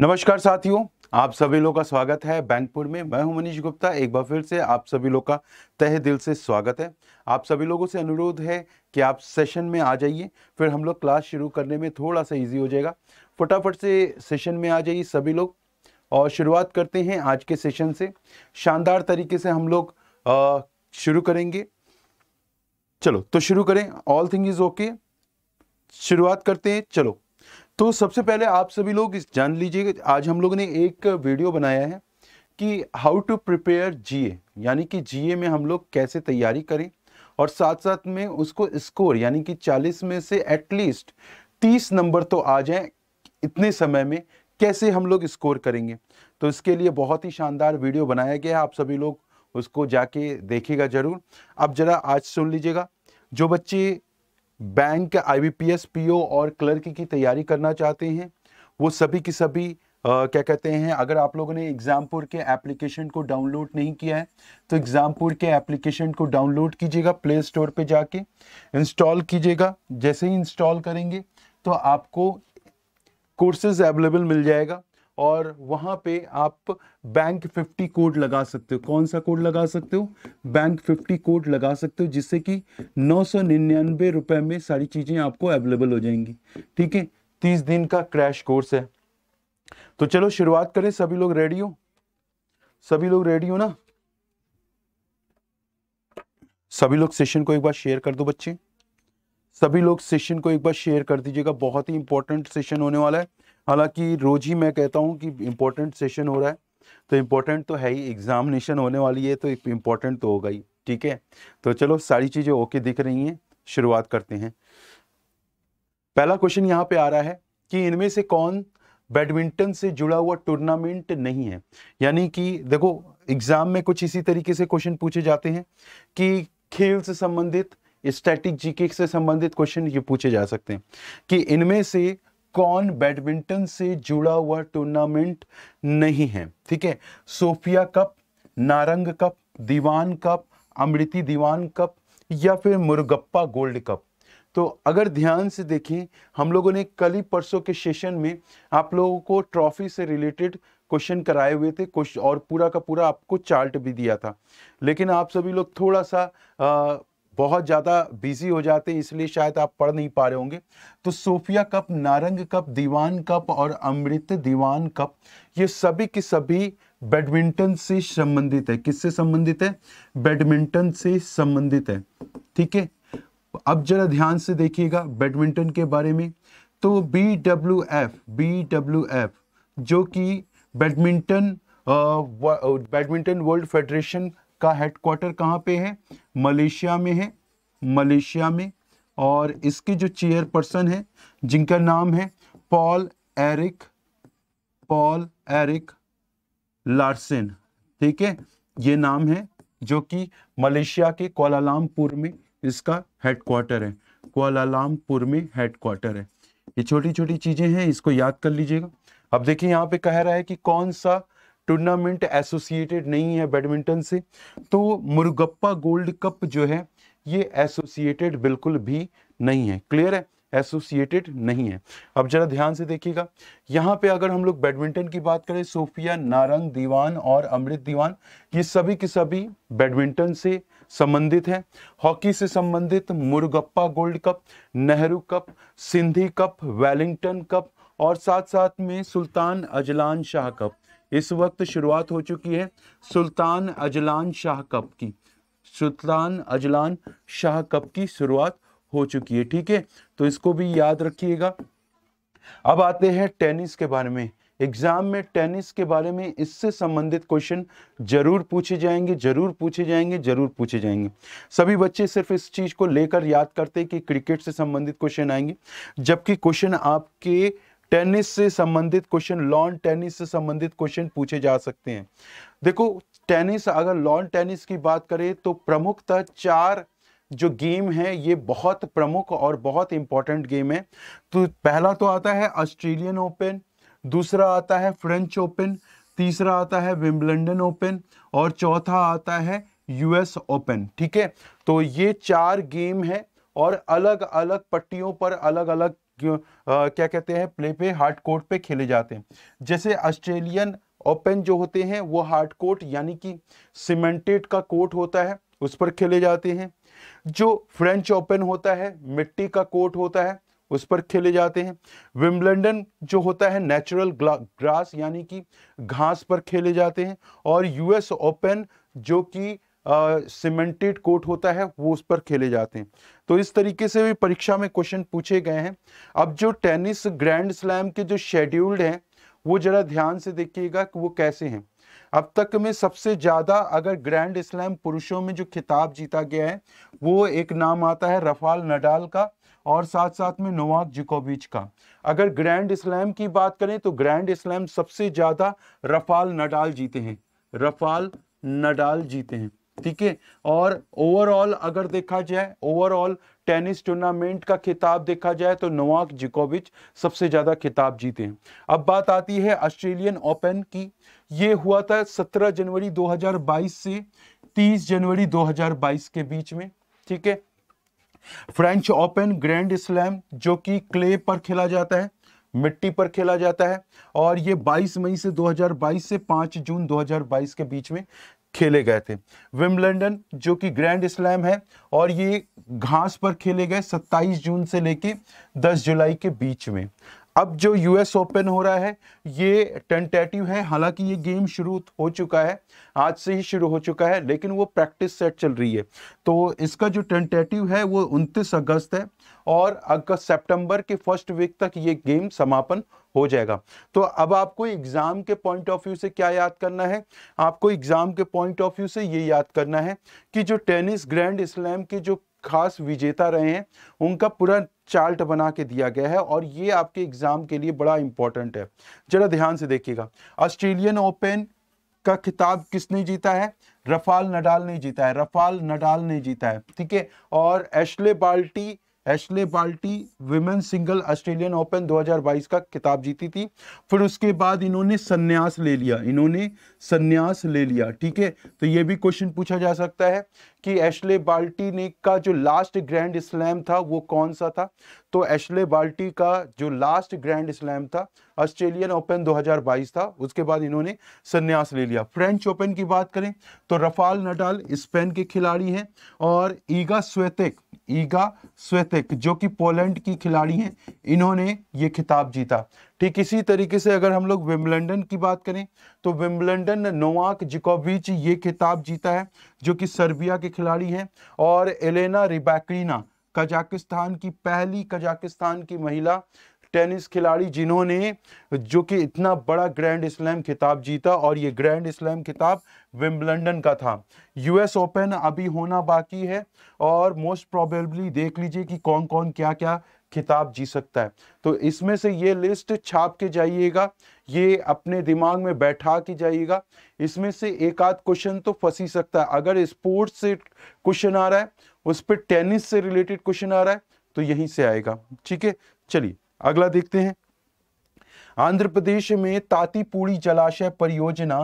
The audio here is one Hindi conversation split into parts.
नमस्कार साथियों आप सभी लोग का स्वागत है बैंकपुर में मैं हूं मनीष गुप्ता एक बार फिर से आप सभी लोग का तहे दिल से स्वागत है आप सभी लोगों से अनुरोध है कि आप सेशन में आ जाइए फिर हम लोग क्लास शुरू करने में थोड़ा सा इजी हो जाएगा फटाफट से सेशन में आ जाइए सभी लोग और शुरुआत करते हैं आज के सेशन से शानदार तरीके से हम लोग शुरू करेंगे चलो तो शुरू करें ऑल थिंग इज ओके शुरुआत करते हैं चलो तो सबसे पहले आप सभी लोग जान लीजिए आज हम लोग ने एक वीडियो बनाया है कि हाउ टू प्रिपेयर जीए यानी कि जीए में हम लोग कैसे तैयारी करें और साथ साथ में उसको स्कोर यानी कि 40 में से एटलीस्ट 30 नंबर तो आ जाए इतने समय में कैसे हम लोग स्कोर करेंगे तो इसके लिए बहुत ही शानदार वीडियो बनाया गया है आप सभी लोग उसको जाके देखेगा ज़रूर अब ज़रा आज सुन लीजिएगा जो बच्चे बैंक के आईबीपीएस पीओ और क्लर्क की तैयारी करना चाहते हैं वो सभी की सभी Uh, क्या कहते हैं अगर आप लोगों ने एग्जामपुर के एप्लीकेशन को डाउनलोड नहीं किया है तो एग्जामपुर के एप्लीकेशन को डाउनलोड कीजिएगा प्ले स्टोर पे जाके इंस्टॉल कीजिएगा जैसे ही इंस्टॉल करेंगे तो आपको कोर्सेज अवेलेबल मिल जाएगा और वहां पे आप बैंक 50 कोड लगा सकते हो कौन सा कोड लगा सकते हो बैंक 50 कोड लगा सकते हो जिससे कि नौ सौ निन्यानवे रुपए में सारी चीज़ें आपको अवेलेबल हो जाएंगी ठीक है तीस दिन का क्रैश कोर्स है तो चलो शुरुआत करें सभी लोग रेडी हो सभी लोग रेडी हो ना सभी लोग सेशन को एक बार शेयर कर दो बच्चे सभी लोग सेशन को एक बार शेयर कर दीजिएगा बहुत ही इंपॉर्टेंट सेशन होने वाला है हालांकि रोज ही मैं कहता हूं कि इंपॉर्टेंट सेशन हो रहा है तो इम्पोर्टेंट तो है ही एग्ज़ामिनेशन होने वाली है तो इम्पोर्टेंट तो होगा ही ठीक है तो चलो सारी चीज़ें ओके दिख रही हैं शुरुआत करते हैं पहला क्वेश्चन यहाँ पे आ रहा है कि इनमें से कौन बैडमिंटन से जुड़ा हुआ टूर्नामेंट नहीं है यानी कि देखो एग्जाम में कुछ इसी तरीके से क्वेश्चन पूछे जाते हैं कि खेल से संबंधित स्टैटिक जीके से संबंधित क्वेश्चन ये पूछे जा सकते हैं कि इनमें से कौन बैडमिंटन से जुड़ा हुआ टूर्नामेंट नहीं है ठीक है Sophia cup Narang cup Diwan cup Amrit Diwan cup या फिर मुरगप्पा गोल्ड कप तो अगर ध्यान से देखें हम लोगों ने कल ही परसों के सेशन में आप लोगों को ट्रॉफी से रिलेटेड क्वेश्चन कराए हुए थे कुछ और पूरा का पूरा आपको चार्ट भी दिया था लेकिन आप सभी लोग थोड़ा सा आ, बहुत ज़्यादा बिजी हो जाते हैं इसलिए शायद आप पढ़ नहीं पा रहे होंगे तो Sophia cup Narang cup Diwan cup और अमृत दीवान कप ये सभी के सभी बैडमिंटन से संबंधित है किससे संबंधित है बैडमिंटन से संबंधित है ठीक है अब जरा ध्यान से देखिएगा बैडमिंटन के बारे में तो B W F B W F जो कि बैडमिंटन बैडमिंटन वर्ल्ड फेडरेशन इसका हेडक्वार्टर कहाँ पे है मलेशिया में है मलेशिया में और इसके जो चेयर पर्सन है जिनका नाम है Paul Eric Paul Eric Larsen ठीक है ये नाम है जो कि मलेशिया के कोलालामपुर में इसका हेडक्वार्टर है कोलालामपुर में हेडक्वार्टर है ये छोटी छोटी चीज़ें हैं इसको याद कर लीजिएगा अब देखिए यहाँ पे कह रहा है कि कौन सा टूर्नामेंट एसोसिएटेड नहीं है बैडमिंटन से तो मुरुगप्पा गोल्ड कप जो है ये एसोसिएटेड बिल्कुल भी नहीं है क्लियर है एसोसिएटेड नहीं है अब जरा ध्यान से देखिएगा यहाँ पे अगर हम लोग बैडमिंटन की बात करें सोफिया नारंग दीवान और अमृत दीवान ये सभी के सभी बैडमिंटन से संबंधित हैं हॉकी से संबंधित Murugappa gold cup Nehru cup Sindhi cup Wellington cup और साथ साथ में सुल्तान अजलान शाह कप इस वक्त शुरुआत हो चुकी है सुल्तान अजलान शाह कप की सुल्तान अजलान शाह कप की शुरुआत हो चुकी है ठीक है तो इसको भी याद रखिएगा अब आते हैं टेनिस के बारे में एग्जाम में टेनिस के बारे में इससे संबंधित क्वेश्चन जरूर पूछे जाएंगे जरूर पूछे जाएंगे जरूर पूछे जाएंगे सभी बच्चे सिर्फ इस चीज़ को लेकर याद करते हैं कि क्रिकेट से संबंधित क्वेश्चन आएंगे जबकि क्वेश्चन आपके टेनिस से संबंधित क्वेश्चन लॉन टेनिस से संबंधित क्वेश्चन पूछे जा सकते हैं देखो टेनिस अगर लॉन टेनिस की बात करें तो प्रमुखतः चार जो गेम है ये बहुत प्रमुख और बहुत इंपॉर्टेंट गेम है तो पहला तो आता है ऑस्ट्रेलियन ओपन दूसरा आता है फ्रेंच ओपन तीसरा आता है विम्बलडन ओपन और चौथा आता है यूएस ओपन ठीक है तो ये चार गेम है और अलग अलग पट्टियों पर अलग अलग क्यों आ, क्या कहते हैं प्ले पे हार्ड कोर्ट पे खेले जाते हैं जैसे ऑस्ट्रेलियन ओपन जो होते हैं वो हार्ड कोर्ट यानी कि सीमेंटेड का कोर्ट होता है उस पर खेले जाते हैं जो फ्रेंच ओपन होता है मिट्टी का कोर्ट होता है उस पर खेले जाते हैं विम्बलडन जो होता है नेचुरल ग्रास यानी कि घास पर खेले जाते हैं और यूएस ओपन जो कि सीमेंटेड कोट होता है वो उस पर खेले जाते हैं तो इस तरीके से भी परीक्षा में क्वेश्चन पूछे गए हैं अब जो टेनिस ग्रैंड स्लैम के जो शेड्यूल्ड हैं वो जरा ध्यान से देखिएगा कि वो कैसे हैं अब तक में सबसे ज़्यादा अगर ग्रैंड स्लैम पुरुषों में जो खिताब जीता गया है वो एक नाम आता है रफाल नडाल का और साथ साथ में नोवाक जिकोविच का अगर ग्रैंड स्लैम की बात करें तो ग्रैंड स्लैम सबसे ज़्यादा रफाल नडाल जीते हैं रफाल नडाल जीते हैं ठीक है और ओवरऑल अगर देखा जाए ओवरऑल टेनिस टूर्नामेंट का खिताब देखा जाए तो नोवाक जिकोविच सबसे ज़्यादा खिताब जीते हैं अब बात आती है ऑस्ट्रेलियन ओपन की ये हुआ था 17 जनवरी 2022 से 30 जनवरी 2022 के बीच में ठीक है फ्रेंच ओपन ग्रैंड स्लैम जो कि क्ले पर खेला जाता है मिट्टी पर खेला जाता है और ये 22 मई से 2022 से 5 जून 2022 के बीच में खेले गए थे विम्बलडन जो कि ग्रैंड स्लैम है और ये घास पर खेले गए 27 जून से लेके 10 जुलाई के बीच में अब जो यूएस ओपन हो रहा है ये टेंटेटिव है हालांकि ये गेम शुरू हो चुका है आज से ही शुरू हो चुका है लेकिन वो प्रैक्टिस सेट चल रही है तो इसका जो टेंटेटिव है वो 29 अगस्त है और अगस्त सितंबर के फर्स्ट वीक तक ये गेम समापन हो जाएगा तो अब आपको एग्ज़ाम के पॉइंट ऑफ व्यू से क्या याद करना है आपको एग्ज़ाम के पॉइंट ऑफ व्यू से ये याद करना है कि जो टेनिस ग्रैंड स्लैम के जो खास विजेता रहे हैं उनका पूरा चार्ट बना के दिया गया है और ये आपके एग्ज़ाम के लिए बड़ा इंपॉर्टेंट है ज़रा ध्यान से देखिएगा ऑस्ट्रेलियन ओपन का खिताब किसने जीता है रफाल नडाल ने जीता है रफाल नडाल ने जीता है ठीक है और एशले बाल्टी एशले बाल्टी विमेन सिंगल ऑस्ट्रेलियन ओपन 2022 का किताब जीती थी फिर उसके बाद इन्होंने संन्यास ले लिया इन्होंने संन्यास ले लिया ठीक है तो ये भी क्वेश्चन पूछा जा सकता है कि एशले बाल्टी ने का जो लास्ट ग्रैंड स्लैम था वो कौन सा था तो एशले बाल्टी का जो लास्ट ग्रैंड स्लैम था ऑस्ट्रेलियन ओपन 2022 था उसके बाद इन्होंने संन्यास ले लिया फ्रेंच ओपन की बात करें तो रफाल नडाल स्पेन के खिलाड़ी हैं और ईगा स्वेतिक ईगा स्वेतिक जो कि पोलैंड की खिलाड़ी हैं इन्होंने ये खिताब जीता ठीक इसी तरीके से अगर हम लोग विम्बलंडन की बात करें तो विम्बलंडन नोवाक जिकोविच ये खिताब जीता है जो कि सर्बिया के खिलाड़ी हैं और एलेना रिबैक्रीना कजाकिस्तान की पहली कजाकिस्तान की महिला टेनिस खिलाड़ी जिन्होंने जो कि इतना बड़ा ग्रैंड स्लैम खिताब जीता और ये ग्रैंड स्लैम खिताब विम्बलंडन का था यूएस ओपन अभी होना बाकी है और मोस्ट प्रोबेबली देख लीजिए कि कौन कौन क्या क्या खिताब जी सकता है तो इसमें से ये लिस्ट छाप के जाइएगा ये अपने दिमाग में बैठा के जाइएगा इसमें से एक आध क्वेश्चन तो फंस ही सकता है अगर स्पोर्ट्स से क्वेश्चन आ रहा है उस पर टेनिस से रिलेटेड क्वेश्चन आ रहा है तो यहीं से आएगा ठीक है चलिए अगला देखते हैं आंध्र प्रदेश में तातीपूड़ी जलाशय परियोजना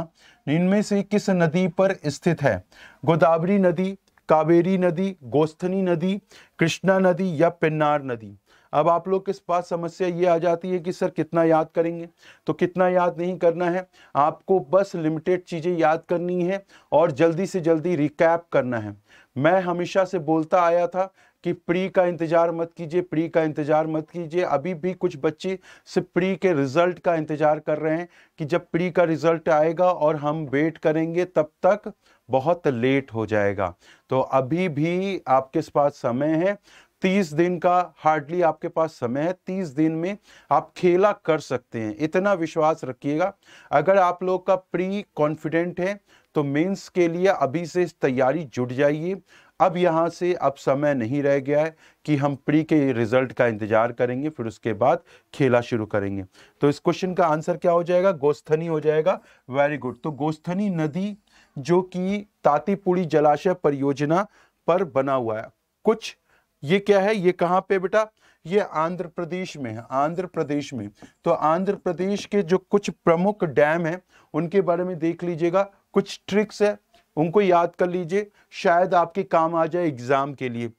इनमें से किस नदी पर स्थित है गोदावरी नदी कावेरी नदी गोस्थनी नदी कृष्णा नदी या पिन्नार नदी अब आप लोग के पास समस्या ये आ जाती है कि सर कितना याद करेंगे तो कितना याद नहीं करना है आपको बस लिमिटेड चीज़ें याद करनी है और जल्दी से जल्दी रिकैप करना है मैं हमेशा से बोलता आया था कि प्री का इंतज़ार मत कीजिए प्री का इंतज़ार मत कीजिए अभी भी कुछ बच्चे सिर्फ प्री के रिज़ल्ट का इंतज़ार कर रहे हैं कि जब प्री का रिज़ल्ट आएगा और हम वेट करेंगे तब तक बहुत लेट हो जाएगा तो अभी भी आपके पास समय है तीस दिन का हार्डली आपके पास समय है तीस दिन में आप खेला कर सकते हैं इतना विश्वास रखिएगा अगर आप लोग का प्री कॉन्फिडेंट है तो मेंस के लिए अभी से तैयारी जुट जाइए अब यहाँ से अब समय नहीं रह गया है कि हम प्री के रिजल्ट का इंतजार करेंगे फिर उसके बाद खेला शुरू करेंगे तो इस क्वेश्चन का आंसर क्या हो जाएगा गोस्थनी हो जाएगा वेरी गुड तो गोस्थनी नदी जो कि तातीपुड़ी जलाशय परियोजना पर बना हुआ है कुछ ये क्या है ये कहाँ पे बेटा ये आंध्र प्रदेश में है आंध्र प्रदेश में तो आंध्र प्रदेश के जो कुछ प्रमुख डैम है उनके बारे में देख लीजिएगा कुछ ट्रिक्स है उनको याद कर लीजिए शायद आपके काम आ जाए एग्जाम के लिए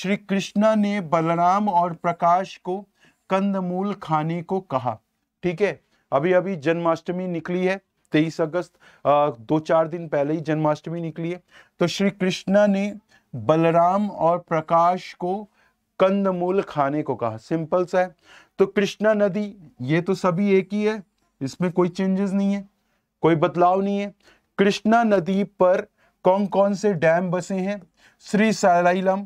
श्री कृष्णा ने बलराम और प्रकाश को कंदमूल खाने को कहा ठीक है अभी अभी जन्माष्टमी निकली है तेईस अगस्त दो चार दिन पहले ही जन्माष्टमी निकली है तो श्री कृष्णा ने बलराम और प्रकाश को कंदमूल खाने को कहा सिंपल सा है तो कृष्णा नदी ये तो सभी एक ही है इसमें कोई चेंजेस नहीं है कोई बदलाव नहीं है कृष्णा नदी पर कौन कौन से डैम बसे हैं Srisailam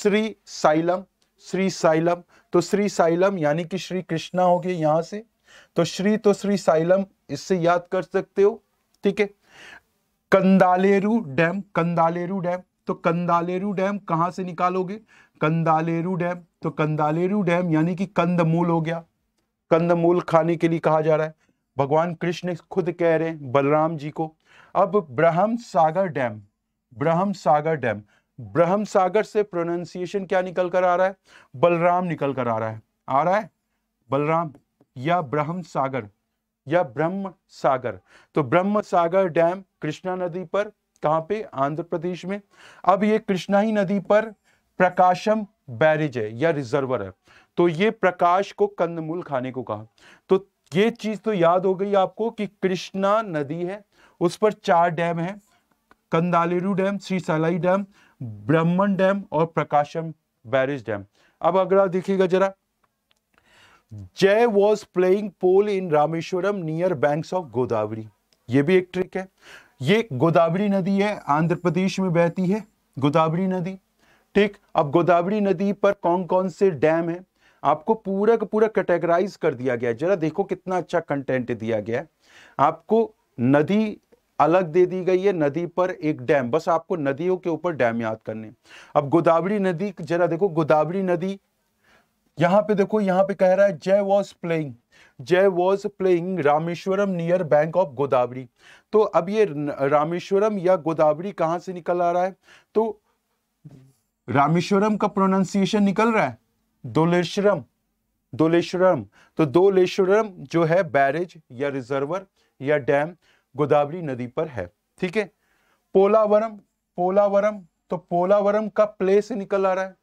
Srisailam Srisailam तो श्री साइलम यानी कि श्री कृष्णा हो गए यहां से तो श्री तो श्री साइलम इससे याद कर सकते हो ठीक है कंदालेरू डैम कंदालेरू डैम तो कंदालेरू डैम कहां से निकालोगे कंदालेरू डैम तो कंदालेरू डैम यानी कि कंदमूल हो गया कंदमूल खाने के लिए कहा जा रहा है भगवान कृष्ण खुद कह रहे हैं बलराम जी को अब ब्रह्म सागर डैम ब्रह्म सागर डैम ब्रह्म सागर से प्रोनाउंसिएशन क्या निकल कर आ रहा है बलराम निकल कर आ रहा है आ रहा है बलराम या ब्रह्म सागर या ब्रह्म सागर तो ब्रह्म सागर डैम कृष्णा नदी पर कहां पे आंध्र प्रदेश में अब ये कृष्णा ही नदी पर प्रकाशम बैरिज है या रिजर्वर है तो ये प्रकाश को कंदमूल खाने को कहा तो ये चीज तो याद हो गई आपको कि कृष्णा नदी है उस पर चार डैम है कंदालेरू डैम श्री सलाई डैम ब्रह्मन डैम और प्रकाशम बैरिज डैम अब अगर आप देखिएगा जरा Jai was playing pole in Rameshwaram near banks of Godavari ये भी एक ट्रिक है ये गोदावरी नदी है आंध्र प्रदेश में बहती है गोदावरी नदी ठीक अब गोदावरी नदी पर कौन कौन से डैम है आपको पूरा का पूरा कैटेगराइज कर दिया गया है जरा देखो कितना अच्छा कंटेंट दिया गया है आपको नदी अलग दे दी गई है नदी पर एक डैम बस आपको नदियों के ऊपर डैम याद करने अब गोदावरी नदी जरा देखो गोदावरी नदी यहां पे देखो यहां पे कह रहा है Jai was playing Jai was playing Rameshwaram near bank of Godavari तो अब ये रामेश्वरम या गोदावरी कहां से निकल आ रहा है तो रामेश्वरम का प्रोनाउंसिएशन निकल रहा है दोलेश्वरम दोलेश्वरम तो दोलेश्वरम जो है बैरेज या रिजर्वर या डैम गोदावरी नदी पर है ठीक है पोलावरम पोलावरम तो पोलावरम का प्ले से निकल आ रहा है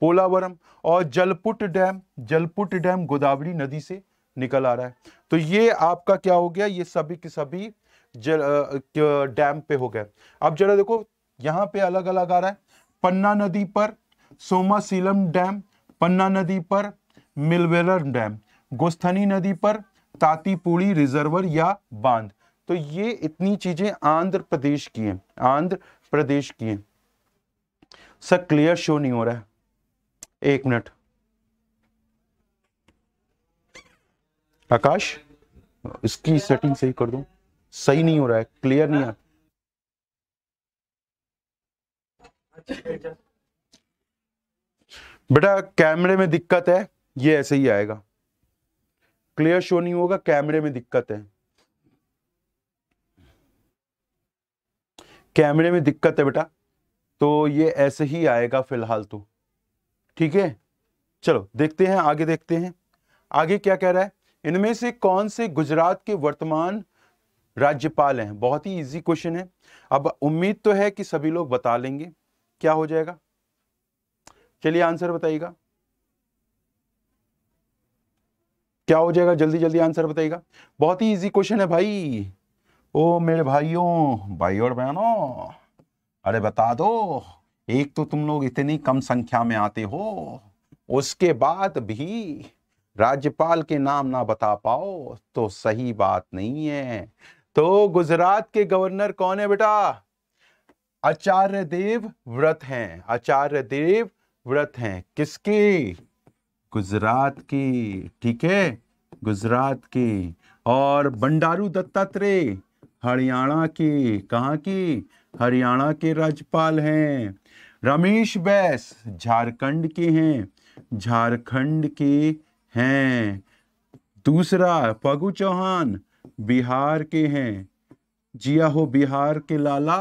पोलावरम और जलपुट डैम जलपुट डैम गोदावरी नदी से निकल आ रहा है तो ये आपका क्या हो गया ये सभी के सभी डैम पे हो गया अब जरा देखो यहाँ पे अलग अलग आ रहा है पन्ना नदी पर सोमासीलम डैम पन्ना नदी पर मिलवेलर डैम गोस्थनी नदी पर तातीपुड़ी रिजर्वर या बांध तो ये इतनी चीजें आंध्र प्रदेश की हैं आंध्र प्रदेश की हैं सर क्लियर शो नहीं हो रहा है एक मिनट आकाश इसकी सेटिंग सही कर दो सही नहीं हो रहा है क्लियर नहीं आ बेटा कैमरे में दिक्कत है ये ऐसे ही आएगा क्लियर शो नहीं होगा कैमरे में दिक्कत है कैमरे में दिक्कत है बेटा तो ये ऐसे ही आएगा फिलहाल तो ठीक है चलो देखते हैं आगे देखते हैं आगे क्या कह रहा है इनमें से कौन से गुजरात के वर्तमान राज्यपाल हैं बहुत ही इजी क्वेश्चन है अब उम्मीद तो है कि सभी लोग बता लेंगे क्या हो जाएगा चलिए आंसर बताइएगा क्या हो जाएगा जल्दी जल्दी आंसर बताइएगा बहुत ही इजी क्वेश्चन है भाई ओ मेरे भाइयों भाई और बहनों अरे बता दो एक तो तुम लोग इतनी कम संख्या में आते हो उसके बाद भी राज्यपाल के नाम ना बता पाओ तो सही बात नहीं है तो गुजरात के गवर्नर कौन है बेटा आचार्य देव व्रत हैं आचार्य देव व्रत हैं किसकी गुजरात की ठीक है गुजरात की और बंडारू दत्तात्रेय हरियाणा की कहाँ की हरियाणा के राज्यपाल हैं रमेश बैस झारखंड के हैं झारखंड के हैं दूसरा फगु चौहान बिहार के हैं जिया हो बिहार के लाला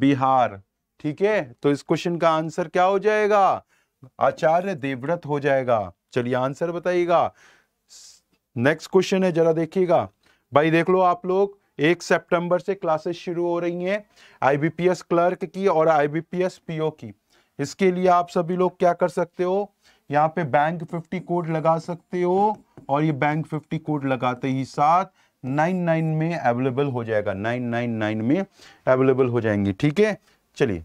बिहार ठीक है तो इस क्वेश्चन का आंसर क्या हो जाएगा आचार्य देवव्रत हो जाएगा चलिए आंसर बताइएगा नेक्स्ट क्वेश्चन है जरा देखिएगा भाई देख लो आप लोग एक सितंबर से क्लासेस शुरू हो रही हैं आईबीपीएस क्लर्क की और आईबीपीएस पीओ की इसके लिए आप सभी लोग क्या कर सकते हो यहाँ पे बैंक 50 कोड लगा सकते हो और ये बैंक 50 कोड लगाते ही साथ 99 में अवेलेबल हो जाएगा 999 में अवेलेबल हो जाएंगी ठीक है चलिए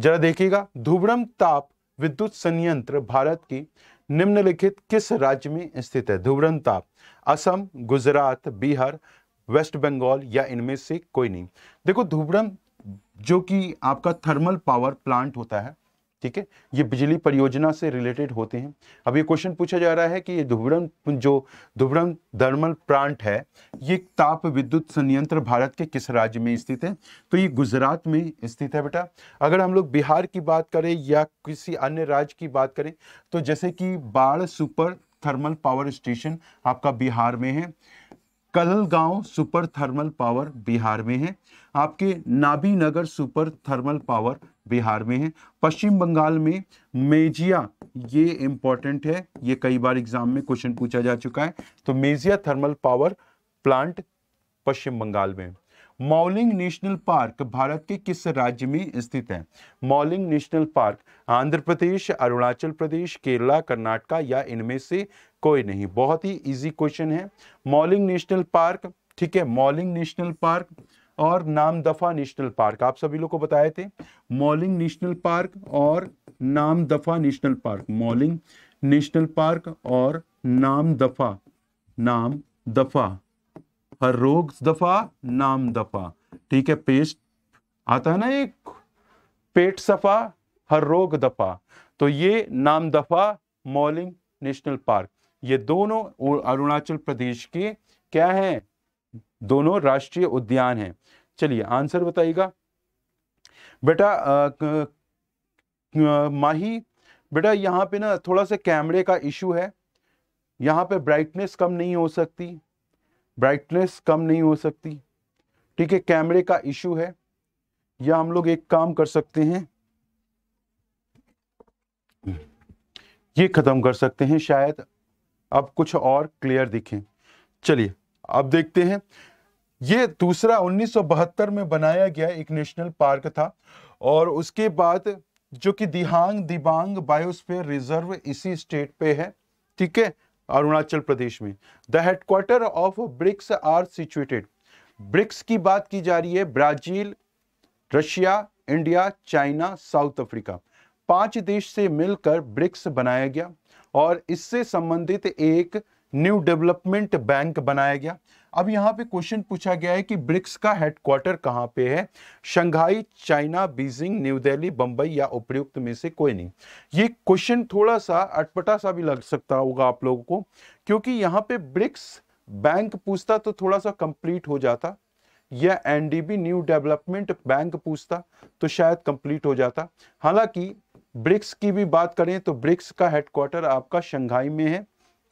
जरा देखिएगा धुब्रम ताप विद्युत संयंत्र भारत की निम्नलिखित किस राज्य में स्थित है धुब्रम ताप असम गुजरात बिहार वेस्ट बंगाल या इनमें से कोई नहीं देखो धुब्रम जो कि आपका थर्मल पावर प्लांट होता है ठीक है ये बिजली परियोजना से रिलेटेड होते हैं अब ये क्वेश्चन पूछा जा रहा है कि ये धुबड़म जो धुबड़म धर्मल प्लांट है ये ताप विद्युत संयंत्र भारत के किस राज्य में स्थित है तो ये गुजरात में स्थित है बेटा अगर हम लोग बिहार की बात करें या किसी अन्य राज्य की बात करें तो जैसे कि बाढ़ सुपर थर्मल पावर स्टेशन आपका बिहार में है गांव सुपर थर्मल पावर बिहार में है आपके Nabinagar super thermal power Bihar में है पश्चिम बंगाल में मेजिया ये इंपॉर्टेंट है ये कई बार एग्जाम में क्वेश्चन पूछा जा चुका है तो Mejia thermal power plant Paschim Bengal में मौलिंग नेशनल पार्क भारत के किस राज्य में स्थित है मौलिंग नेशनल पार्क आंध्र प्रदेश अरुणाचल प्रदेश केरला कर्नाटका या इनमें से कोई नहीं बहुत ही इजी क्वेश्चन है मॉलिंग नेशनल पार्क ठीक है मॉलिंग नेशनल पार्क और नामदफा नेशनल पार्क आप सभी लोग को बताए थे मॉलिंग नेशनल पार्क और Namdapha national park Mouling national park और नामदफा नाम दफा हर रोग दफा नाम दफा ठीक है पेस्ट आता है ना एक पेट सफा हर रोग दफा तो ये नाम दफा मॉलिंग नेशनल पार्क ये दोनों अरुणाचल प्रदेश के क्या है दोनों राष्ट्रीय उद्यान हैं चलिए आंसर बताइएगा बेटा माही बेटा यहाँ पे ना थोड़ा सा कैमरे का इशू है यहाँ पे ब्राइटनेस कम नहीं हो सकती ब्राइटनेस कम नहीं हो सकती ठीक है कैमरे का इशू है या हम लोग एक काम कर सकते हैं ये खत्म कर सकते हैं शायद अब कुछ और क्लियर दिखें चलिए अब देखते हैं ये दूसरा 1972 में बनाया गया एक नेशनल पार्क था और उसके बाद जो कि दिहांग दिबांग बायोस्फीयर रिजर्व इसी स्टेट पे है ठीक है अरुणाचल प्रदेश में the headquarter of BRICS are situated BRICS की बात की जा रही है Brazil Russia India China South Africa पांच देश से मिलकर ब्रिक्स बनाया गया और इससे संबंधित एक न्यू डेवलपमेंट बैंक बनाया गया अब यहाँ पे क्वेश्चन पूछा गया है कि ब्रिक्स का हेडक्वार्टर कहाँ पे है Shanghai China Beijing New Delhi Bombay या उपयुक्त में से कोई नहीं ये क्वेश्चन थोड़ा सा अटपटा सा भी लग सकता होगा आप लोगों को क्योंकि यहाँ पे ब्रिक्स बैंक पूछता तो थोड़ा सा कंप्लीट हो जाता या एनडीबी न्यू डेवलपमेंट बैंक पूछता तो शायद कंप्लीट हो जाता हालांकि ब्रिक्स की भी बात करें तो ब्रिक्स का हेडक्वार्टर आपका शंघाई में है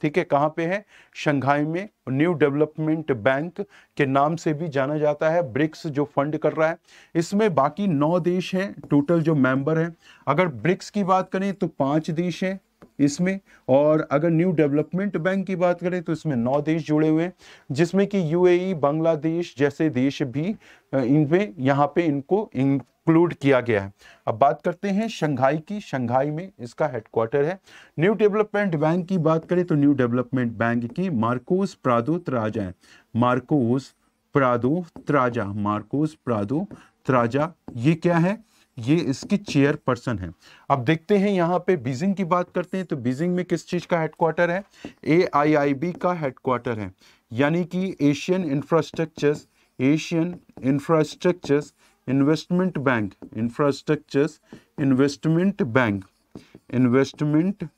ठीक है कहाँ पे है शंघाई में न्यू डेवलपमेंट बैंक के नाम से भी जाना जाता है ब्रिक्स जो फंड कर रहा है इसमें बाकी नौ देश हैं टोटल जो मेंबर हैं अगर ब्रिक्स की बात करें तो पांच देश हैं इसमें और अगर न्यू डेवलपमेंट बैंक की बात करें तो इसमें नौ देश जुड़े हुए हैं जिसमें कि यूएई बांग्लादेश e, जैसे देश भी इनमें यहाँ पे इनको इंक्लूड किया गया है अब बात करते हैं शंघाई की शंघाई में इसका हेडक्वार्टर है न्यू डेवलपमेंट बैंक की बात करें तो न्यू डेवलपमेंट बैंक की मार्कोस प्रादो त्राजा है मार्कोस प्रादो त्राजा मार्कोस प्रादो त्राजा ये क्या है ये इसकी चेयर पर्सन है अब देखते हैं यहाँ पे बीजिंग की बात करते हैं तो बीजिंग में किस चीज़ का हेडक्वार्टर है ए आई आई बी का हेडक्वार्टर है यानी कि Asian infrastructure Asian infrastructures investment bank infrastructures investment bank investment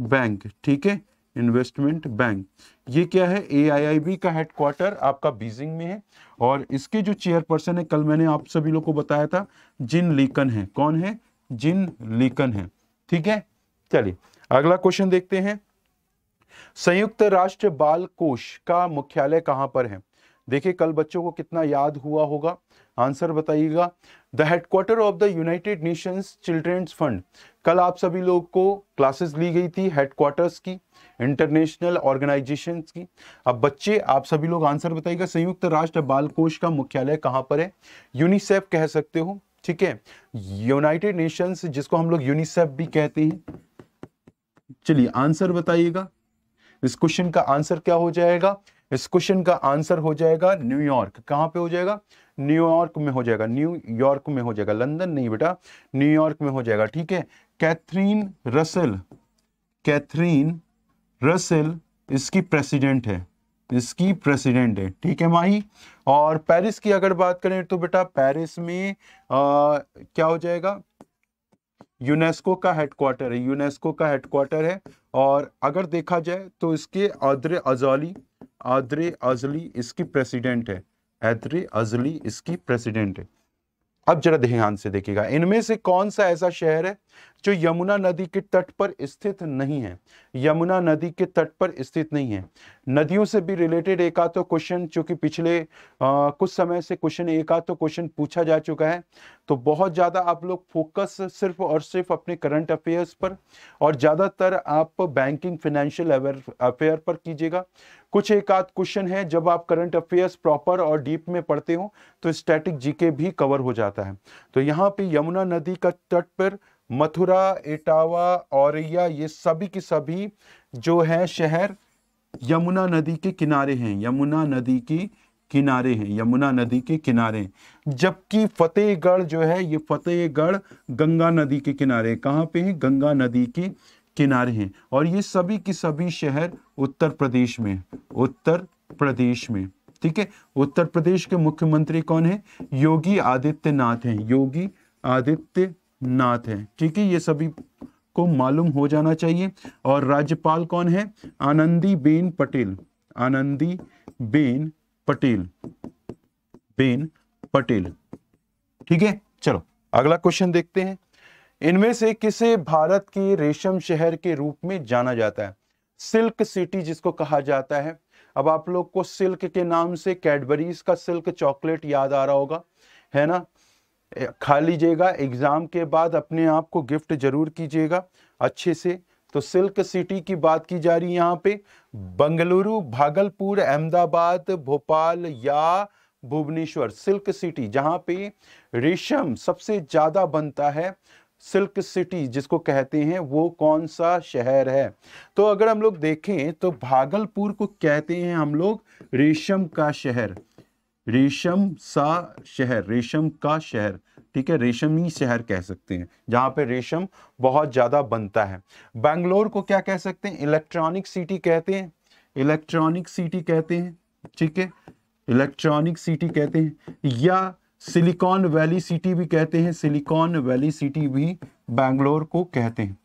bank ठीक है इन्वेस्टमेंट बैंक ये क्या है ए आई आई बी का हेडक्वार्टर आपका बीजिंग में है और इसके जो चेयरपर्सन है कल मैंने आप सभी लोग को बताया था जिन लीकन है कौन है जिन लीकन है ठीक है चलिए अगला क्वेश्चन देखते हैं संयुक्त राष्ट्र बाल कोष का मुख्यालय कहां पर है देखिए कल बच्चों को कितना याद हुआ होगा आंसर बताइएगा the headquarter of the United Nations children's fund कल आप सभी लोग को क्लासेस ली गई थी हेडक्वार्टर्स की इंटरनेशनल ऑर्गेनाइजेशन की अब बच्चे आप सभी लोग आंसर बताइएगा संयुक्त राष्ट्र बाल कोष का मुख्यालय कहाँ पर है यूनिसेफ कह सकते हो ठीक है यूनाइटेड नेशंस जिसको हम लोग यूनिसेफ भी कहते हैं चलिए आंसर बताइएगा इस क्वेश्चन का आंसर क्या हो जाएगा इस क्वेश्चन का आंसर हो जाएगा न्यूयॉर्क कहां पे हो जाएगा न्यूयॉर्क में हो जाएगा न्यूयॉर्क में हो जाएगा लंदन नहीं बेटा न्यूयॉर्क में हो जाएगा ठीक है कैथरीन रसल कैथरीन रसल इसकी प्रेसिडेंट है इसकी प्रेसिडेंट है ठीक है माही और पेरिस की अगर बात करें तो बेटा पेरिस में आ, क्या हो जाएगा यूनेस्को का हेडक्वार्टर है यूनेस्को का हेडक्वार्टर है और अगर देखा जाए तो इसके आदरे अजौली आदरे अजली इसकी प्रेसिडेंट है हैदरे अजली इसकी प्रेसिडेंट है अब जरा ध्यान से देखिएगा इनमें से कौन सा ऐसा शहर है जो यमुना नदी के तट पर स्थित नहीं है यमुना नदी के तट पर स्थित नहीं है नदियों से भी रिलेटेड एक आध तो क्वेश्चन चूंकि पिछले आ, कुछ समय से क्वेश्चन एक आध तो क्वेश्चन पूछा जा चुका है तो बहुत ज़्यादा आप लोग फोकस सिर्फ और सिर्फ अपने करंट अफेयर्स पर और ज़्यादातर आप बैंकिंग फिनेंशियल अफेयर पर कीजिएगा कुछ एक आध क्वेश्चन है जब आप करंट अफेयर्स प्रॉपर और डीप में पढ़ते हो तो स्टैटिक जीके भी कवर हो जाता है तो यहाँ पे यमुना नदी का तट पर मथुरा इटावा औरैया ये सभी के सभी जो है शहर यमुना नदी के किनारे हैं यमुना नदी के किनारे हैं यमुना नदी के किनारे जबकि फतेहगढ़ जो है ये फतेहगढ़ गंगा नदी के किनारे कहाँ पे है गंगा नदी के किनारे हैं और ये सभी के सभी शहर उत्तर प्रदेश में उत्तर प्रदेश में ठीक है उत्तर प्रदेश के मुख्यमंत्री कौन है योगी आदित्यनाथ हैं योगी आदित्य नाथ हैं ठीक है ये सभी को मालूम हो जाना चाहिए और राज्यपाल कौन है आनंदी बेन पटेल आनंदी बेन पटेल बेन पटेल ठीक है चलो अगला क्वेश्चन देखते हैं इनमें से किसे भारत के रेशम शहर के रूप में जाना जाता है सिल्क सिटी जिसको कहा जाता है अब आप लोग को सिल्क के नाम से कैडबरीज का सिल्क चॉकलेट याद आ रहा होगा है ना खा लीजिएगा एग्ज़ाम के बाद अपने आप को गिफ्ट ज़रूर कीजिएगा अच्छे से तो सिल्क सिटी की बात की जा रही है यहाँ पे बंगलुरु भागलपुर अहमदाबाद भोपाल या भुवनेश्वर सिल्क सिटी जहाँ पे रेशम सबसे ज़्यादा बनता है सिल्क सिटी जिसको कहते हैं वो कौन सा शहर है तो अगर हम लोग देखें तो भागलपुर को कहते हैं हम लोग रेशम का शहर रेशम सा शहर रेशम का शहर ठीक है रेशमी शहर कह सकते हैं जहां पे रेशम बहुत ज़्यादा बनता है बेंगलोर को क्या कह सकते हैं इलेक्ट्रॉनिक सिटी कहते हैं इलेक्ट्रॉनिक सिटी कहते हैं ठीक है इलेक्ट्रॉनिक सिटी कहते हैं या सिलिकॉन वैली सिटी भी कहते हैं सिलिकॉन वैली सिटी भी बैंगलोर को कहते हैं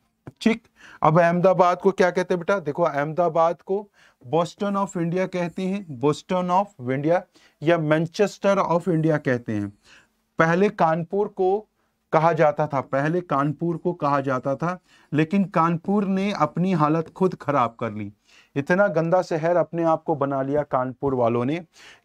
ठीक अब अहमदाबाद को क्या कहते हैं बेटा देखो अहमदाबाद को बोस्टन ऑफ इंडिया कहते हैं बोस्टन ऑफ इंडिया या मैनचेस्टर ऑफ इंडिया कहते हैं पहले कानपुर को कहा जाता था पहले कानपुर को कहा जाता था लेकिन कानपुर ने अपनी हालत खुद खराब कर ली इतना गंदा शहर अपने आप को बना लिया कानपुर वालों ने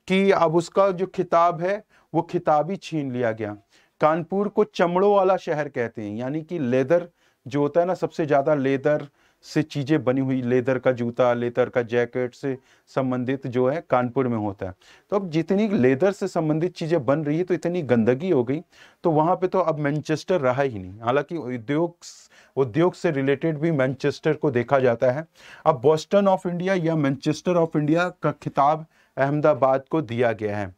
कि अब उसका जो खिताब है वो खिताब ही छीन लिया गया कानपुर को चमड़ों वाला शहर कहते हैं यानी कि लेदर जो होता है ना सबसे ज़्यादा लेदर से चीज़ें बनी हुई लेदर का जूता लेदर का जैकेट से संबंधित जो है कानपुर में होता है तो अब जितनी लेदर से संबंधित चीज़ें बन रही है तो इतनी गंदगी हो गई तो वहाँ पे तो अब मैनचेस्टर रहा ही नहीं हालांकि उद्योग उद्योग से रिलेटेड भी मैनचेस्टर को देखा जाता है अब बॉस्टन ऑफ इंडिया या मैनचेस्टर ऑफ इंडिया का खिताब अहमदाबाद को दिया गया है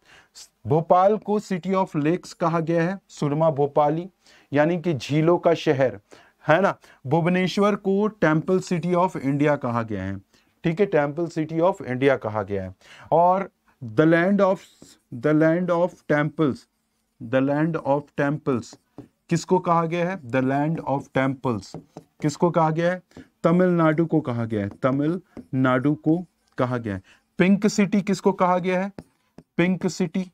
भोपाल को सिटी ऑफ लेक्स कहा गया है सुरमा भोपाली यानी कि झीलों का शहर है ना भुवनेश्वर को टेम्पल सिटी ऑफ इंडिया कहा गया है ठीक है टेम्पल सिटी ऑफ इंडिया कहा गया है और the land of the land of temples the land of temples किसको कहा गया है द लैंड ऑफ टेम्पल्स किसको कहा गया है तमिलनाडु को कहा गया है तमिलनाडु को कहा गया है पिंक सिटी किसको कहा गया है पिंक सिटी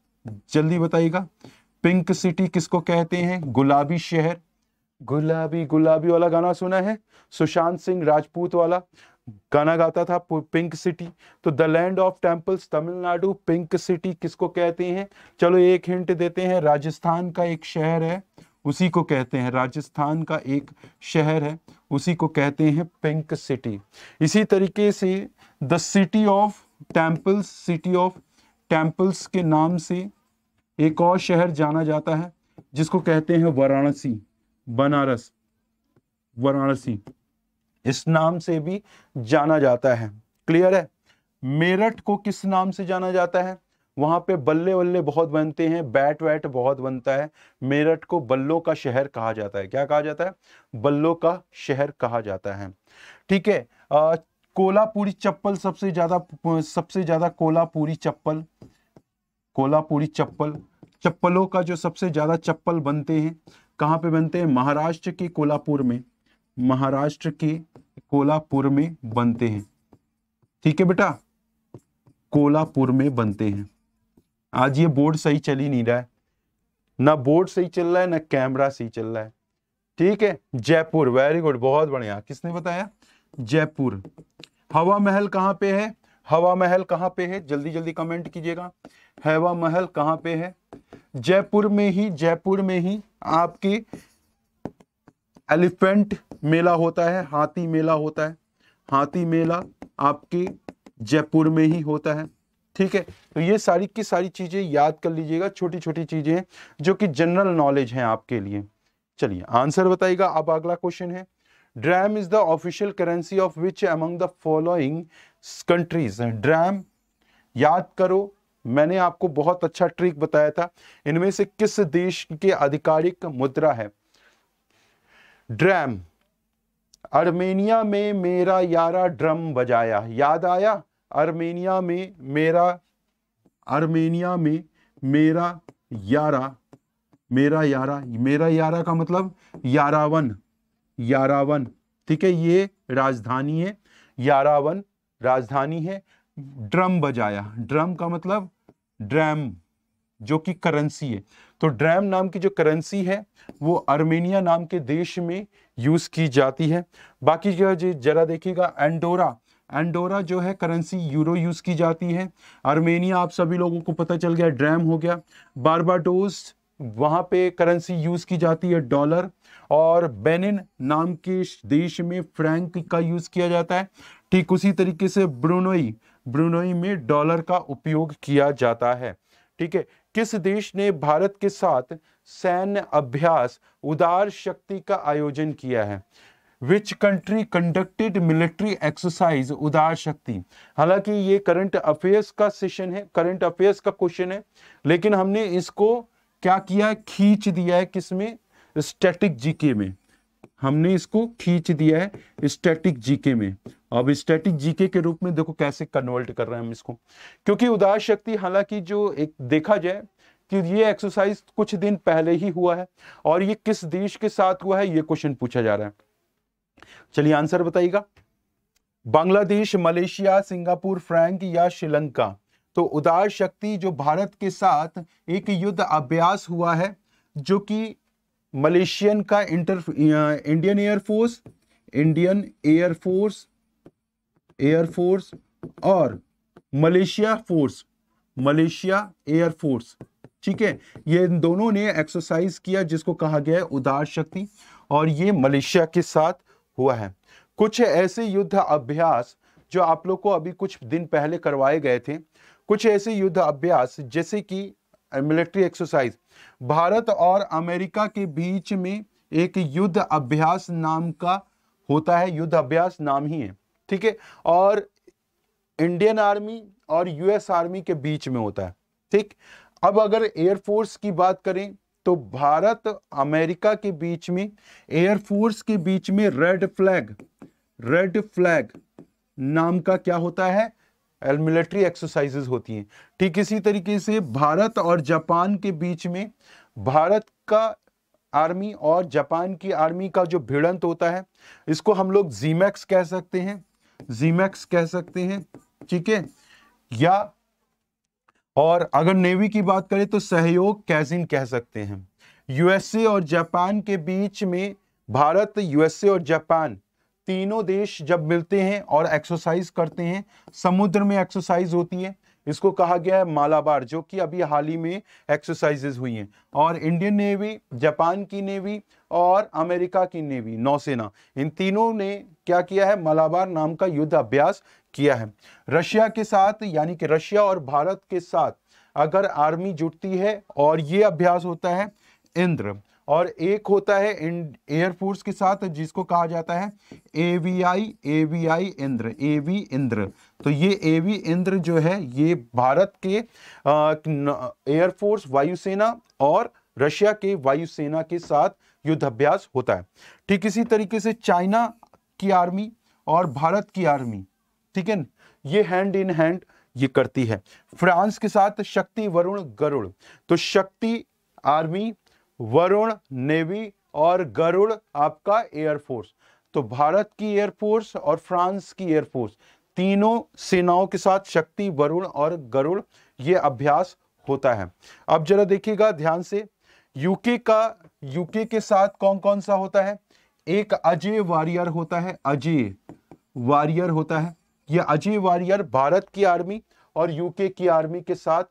जल्दी बताइएगा पिंक सिटी किसको कहते हैं गुलाबी शहर गुलाबी गुलाबी वाला गाना सुना है सुशांत सिंह राजपूत वाला गाना गाता था पिंक सिटी तो the land of temples Tamil Nadu pink city किसको कहते हैं चलो एक हिंट देते हैं राजस्थान का एक शहर है उसी को कहते हैं राजस्थान का एक शहर है उसी को कहते हैं पिंक सिटी इसी तरीके से the city of temples city of temples के नाम से एक और शहर जाना जाता है जिसको कहते हैं वाराणसी बनारस वाराणसी इस नाम से भी जाना जाता है क्लियर है मेरठ को किस नाम से जाना जाता है वहां पे बल्ले बल्ले बहुत बनते हैं बैट वैट बहुत बनता है मेरठ को बल्लों का शहर कहा जाता है क्या कहा जाता है बल्लों का शहर कहा जाता है ठीक है कोलापुरी चप्पल सबसे ज्यादा सबसे ज्यादा कोलापुरी चप्पल कोलापुरी चप्पल चप्पलों का जो सबसे ज्यादा चप्पल बनते हैं कहाँ पे बनते हैं महाराष्ट्र के कोलापुर में महाराष्ट्र के कोलापुर में बनते हैं ठीक है बेटा कोलापुर में बनते हैं आज ये बोर्ड सही चल ही नहीं रहा है ना बोर्ड सही चल रहा है ना कैमरा सही चल रहा है ठीक है जयपुर वेरी गुड बहुत बढ़िया किसने बताया जयपुर हवा महल कहाँ पे है हवा महल कहाँ पे है जल्दी जल्दी कमेंट कीजिएगा हवा महल कहाँ पे है जयपुर में ही जयपुर में ही आपके एलिफेंट मेला होता है हाथी मेला होता है हाथी मेला आपके जयपुर में ही होता है ठीक है तो ये सारी की सारी चीज़ें याद कर लीजिएगा छोटी छोटी चीज़ें जो कि जनरल नॉलेज है आपके लिए चलिए आंसर बताइएगा अब अगला क्वेश्चन है dram is the official currency of which among the following countries dram याद करो मैंने आपको बहुत अच्छा ट्रिक बताया था इनमें से किस देश के आधिकारिक मुद्रा है ड्रैम अर्मेनिया में मेरा यारा ड्रम बजाया याद आया अर्मेनिया में मेरा अर्मेनिया में मेरा यारा मेरा यारा मेरा यारा का मतलब यारावन यारावन ठीक है ये राजधानी है यारावन राजधानी है ड्रम बजाया ड्रम का मतलब ड्रैम जो कि करेंसी है तो ड्रैम नाम की जो करेंसी है वो आर्मेनिया नाम के देश में यूज़ की जाती है बाकी जो है जरा देखिएगा एंडोरा एंडोरा जो है करेंसी यूरो यूज़ की जाती है आर्मेनिया आप सभी लोगों को पता चल गया ड्रैम हो गया बारबाडोस वहाँ पे करेंसी यूज़ की जाती है डॉलर और बेनिन नाम के देश में फ्रैंक का यूज़ किया जाता है ठीक उसी तरीके से ब्रुनोई ब्रुनोई में डॉलर का उपयोग किया जाता है ठीक है किस देश ने भारत के साथ सैन्य अभ्यास उदार शक्ति का आयोजन किया है which country conducted military exercise Udara Shakti हालांकि ये करंट अफेयर्स का सेशन है करंट अफेयर्स का क्वेश्चन है लेकिन हमने इसको क्या किया खींच दिया है किसमें स्टैटिक जीके में हमने इसको खींच दिया है स्टैटिक जीके में अब स्टैटिक जीके के रूप में देखो कैसे कन्वर्ट कर रहे हैं हम इसको क्योंकि उदास शक्ति हालांकि जो एक देखा जाए कि ये एक्सरसाइज कुछ दिन पहले ही हुआ है और ये किस देश के साथ हुआ है ये क्वेश्चन पूछा जा रहा है चलिए आंसर बताइएगा बांग्लादेश मलेशिया सिंगापुर फ्रैंक या श्रीलंका तो उदार शक्ति जो भारत के साथ एक युद्ध अभ्यास हुआ है जो कि मलेशियन का inter Indian air force Indian air force air force और मलेशिया फोर्स मलेशिया एयरफोर्स ठीक है ये दोनों ने एक्सरसाइज किया जिसको कहा गया है उदार शक्ति और ये मलेशिया के साथ हुआ है कुछ ऐसे युद्ध अभ्यास जो आप लोग को अभी कुछ दिन पहले करवाए गए थे कुछ ऐसे युद्ध अभ्यास जैसे कि मिलिट्री एक्सरसाइज भारत और अमेरिका के बीच में एक युद्ध अभ्यास नाम का होता है युद्ध अभ्यास नाम ही है ठीक है और इंडियन आर्मी और यूएस आर्मी के बीच में होता है ठीक अब अगर एयरफोर्स की बात करें तो भारत अमेरिका के बीच में एयरफोर्स के बीच में रेड फ्लैग रेड फ्लैग नाम का क्या होता है और मिलिट्री एक्सरसाइजेज होती हैं ठीक इसी तरीके से भारत और जापान के बीच में भारत का आर्मी और जापान की आर्मी का जो भिड़ंत होता है इसको हम लोग जीमैक्स कह सकते हैं जीमैक्स कह सकते हैं ठीक है या और अगर नेवी की बात करें तो सहयोग कैजिन कह सकते हैं यूएसए और जापान के बीच में भारत यूएसए और जापान तीनों देश जब मिलते हैं और एक्सरसाइज करते हैं समुद्र में एक्सरसाइज होती है इसको कहा गया है मालाबार जो कि अभी हाल ही में एक्सरसाइजेज हुई हैं और इंडियन नेवी जापान की नेवी और अमेरिका की नेवी नौसेना इन तीनों ने क्या किया है मालाबार नाम का युद्ध अभ्यास किया है रशिया के साथ यानी कि रशिया और भारत के साथ अगर आर्मी जुटती है और ये अभ्यास होता है इंद्र और एक होता है एयरफोर्स के साथ जिसको कहा जाता है A V I A V I Indra AV Indra तो ये एवी इंद्र जो है ये भारत के एयरफोर्स वायुसेना और रशिया के वायुसेना के साथ युद्ध अभ्यास होता है ठीक इसी तरीके से चाइना की आर्मी और भारत की आर्मी ठीक है ये हैंड इन हैंड ये करती है फ्रांस के साथ शक्ति वरुण गरुड़ तो शक्ति आर्मी वरुण नेवी और गरुड़ आपका एयरफोर्स तो भारत की एयरफोर्स और फ्रांस की एयरफोर्स तीनों सेनाओं के साथ शक्ति वरुण और गरुड़ ये अभ्यास होता है अब जरा देखिएगा ध्यान से यूके का यूके के साथ कौन कौन सा होता है एक अजय वारियर होता है अजय वारियर होता है यह अजय वारियर भारत की आर्मी और यूके की आर्मी के साथ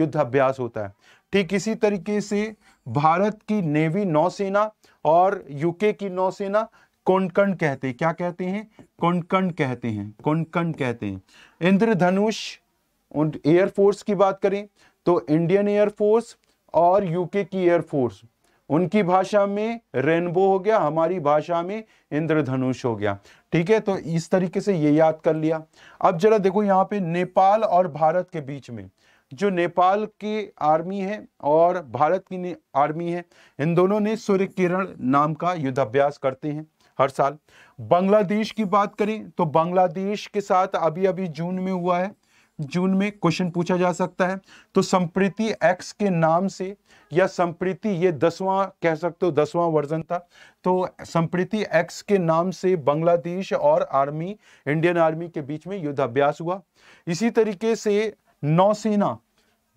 युद्ध अभ्यास होता है ठीक इसी तरीके से भारत की नेवी नौसेना और यूके की नौसेना कोंकण कहते हैं क्या कहते हैं कोंकण कहते हैं कोंकण कहते हैं इंद्रधनुष एयरफोर्स की बात करें तो इंडियन एयरफोर्स और यूके की एयरफोर्स उनकी भाषा में रेनबो हो गया हमारी भाषा में इंद्रधनुष हो गया ठीक है तो इस तरीके से ये याद कर लिया अब जरा देखो यहाँ पे नेपाल और भारत के बीच में जो नेपाल की आर्मी है और भारत की आर्मी है इन दोनों ने सूर्य किरण नाम का युद्धाभ्यास करते हैं हर साल बांग्लादेश की बात करें तो बांग्लादेश के साथ अभी अभी जून में हुआ है जून में क्वेश्चन पूछा जा सकता है तो संप्रीति एक्स के नाम से या संप्रीति ये दसवां कह सकते हो दसवां वर्जन था तो संप्रीति एक्स के नाम से बांग्लादेश और आर्मी इंडियन आर्मी के बीच में युद्धाभ्यास हुआ इसी तरीके से नौसेना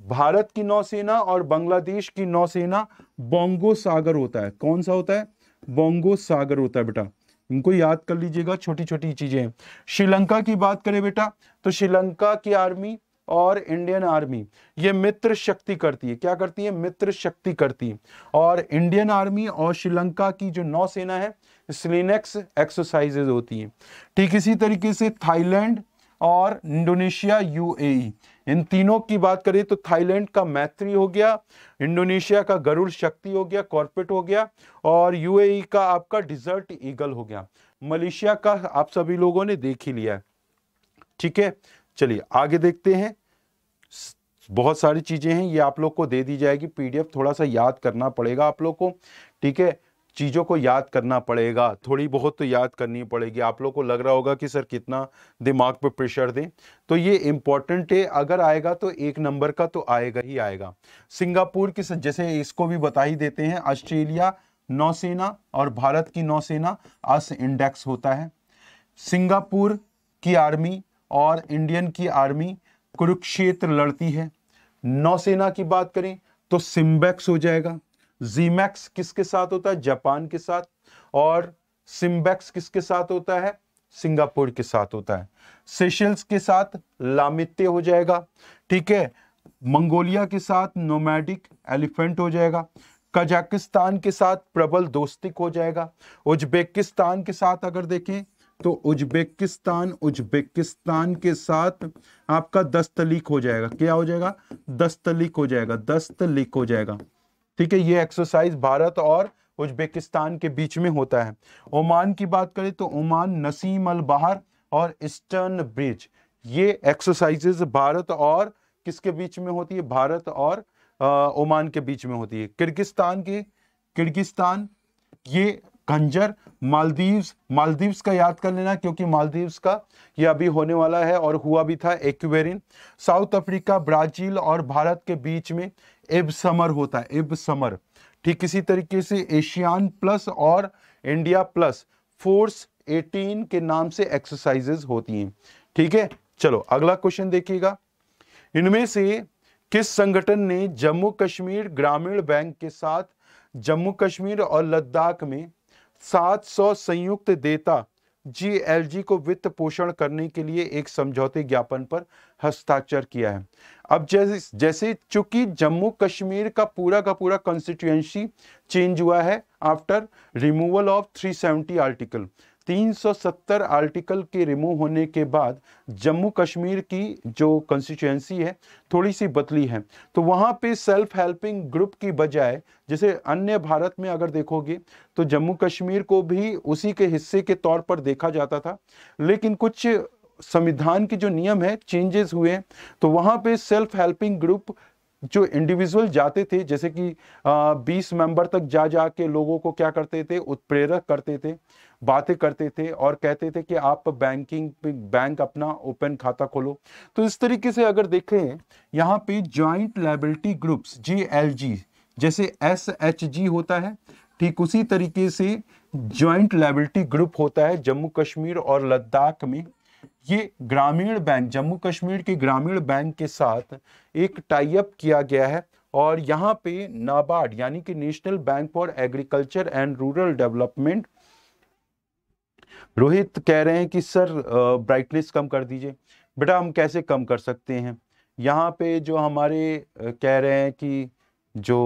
भारत की नौसेना और बांग्लादेश की नौसेना बोंगो सागर होता है कौन सा होता है बोंगो सागर होता है बेटा इनको याद कर लीजिएगा छोटी छोटी चीजें श्रीलंका की बात करें बेटा तो श्रीलंका की आर्मी और इंडियन आर्मी ये मित्र शक्ति करती है क्या करती है मित्र शक्ति करती है और इंडियन आर्मी और श्रीलंका की जो नौसेना है स्लिनेक्स एक्सरसाइजेज होती है ठीक इसी तरीके से थाईलैंड और इंडोनेशिया यूएई इन तीनों की बात करें तो थाईलैंड का मैत्री हो गया इंडोनेशिया का गरुड़ शक्ति हो गया कॉर्पोरेट हो गया और यूएई का आपका डिजर्ट ईगल हो गया मलेशिया का आप सभी लोगों ने देख ही लिया है ठीक है चलिए आगे देखते हैं बहुत सारी चीज़ें हैं ये आप लोग को दे दी जाएगी पीडीएफ थोड़ा सा याद करना पड़ेगा आप लोग को ठीक है चीज़ों को याद करना पड़ेगा थोड़ी बहुत तो याद करनी पड़ेगी आप लोग को लग रहा होगा कि सर कितना दिमाग पे प्रेशर दें तो ये इम्पॉर्टेंट है अगर आएगा तो एक नंबर का तो आएगा ही आएगा सिंगापुर की जैसे इसको भी बता ही देते हैं ऑस्ट्रेलिया नौसेना और भारत की नौसेना अस इंडेक्स होता है सिंगापुर की आर्मी और इंडियन की आर्मी कुरुक्षेत्र लड़ती है नौसेना की बात करें तो सिम्बेक्स हो जाएगा जीमैक्स किसके साथ होता है जापान के साथ और सिम्बैक्स किसके साथ होता है सिंगापुर के साथ होता है सेशल्स के साथ लामित्य हो जाएगा ठीक है मंगोलिया के साथ नोमैडिक एलिफेंट हो जाएगा कजाकिस्तान के साथ प्रबल दोस्तिक हो जाएगा उज्बेकिस्तान के साथ अगर देखें तो उज्बेकिस्तान उज्बेकिस्तान के साथ आपका दस्तलीक हो जाएगा क्या हो जाएगा दस्तलीक हो जाएगा दस्तलीक हो जाएगा ठीक है ये एक्सरसाइज भारत और उज्बेकिस्तान के बीच में होता है ओमान की बात करें तो ओमान नसीम अल बहार और ईस्टर्न ब्रिज ये एक्सरसाइजेज भारत और किसके बीच में होती है भारत और ओमान के बीच में होती है किर्गिस्तान के किर्गिस्तान ये खंजर मालदीव्स मालदीव्स का याद कर लेना क्योंकि मालदीव्स का ये अभी होने वाला है और हुआ भी था एक्वेरिन साउथ अफ्रीका ब्राजील और भारत के बीच में इब समर होता है इब समर ठीक इसी तरीके से एशियान प्लस और इंडिया प्लस फोर्स 18 के नाम से एक्सरसाइजेस होती हैं ठीक है चलो अगला क्वेश्चन देखिएगा इनमें से किस संगठन ने जम्मू कश्मीर ग्रामीण बैंक के साथ जम्मू कश्मीर और लद्दाख में 700 संयुक्त देता जीएलजी को वित्त पोषण करने के लिए एक समझौते ज्ञापन पर हस्ताक्षर किया है अब जैसे जैसे चूंकि जम्मू कश्मीर का पूरा का पूरा कॉन्स्टिट्यूएंसी चेंज हुआ है after removal of 370 article 370 article के रिमूव होने के बाद जम्मू कश्मीर की जो कंस्टिट्यूएंसी है थोड़ी सी बदली है तो वहाँ पे सेल्फ हेल्पिंग ग्रुप की बजाय जैसे अन्य भारत में अगर देखोगे तो जम्मू कश्मीर को भी उसी के हिस्से के तौर पर देखा जाता था लेकिन कुछ संविधान के जो नियम है चेंजेस हुए तो वहाँ पे सेल्फ हेल्पिंग ग्रुप जो इंडिविजुअल जाते थे जैसे कि बीस मेंबर तक जा जा के लोगों को क्या करते थे उत्प्रेरक करते थे बातें करते थे और कहते थे कि आप बैंकिंग बैंक अपना ओपन खाता खोलो तो इस तरीके से अगर देखें यहाँ पे joint liability groups J L G जैसे एस एच जी होता है ठीक उसी तरीके से ज्वाइंट लाइबिलिटी ग्रुप होता है जम्मू कश्मीर और लद्दाख में ये ग्रामीण बैंक जम्मू कश्मीर के ग्रामीण बैंक के साथ एक टाइप किया गया है और यहाँ पे नाबार्ड यानी कि National Bank for Agriculture and Rural Development Rohit कह रहे हैं कि सर ब्राइटनेस कम कर दीजिए बेटा हम कैसे कम कर सकते हैं यहाँ पे जो हमारे कह रहे हैं कि जो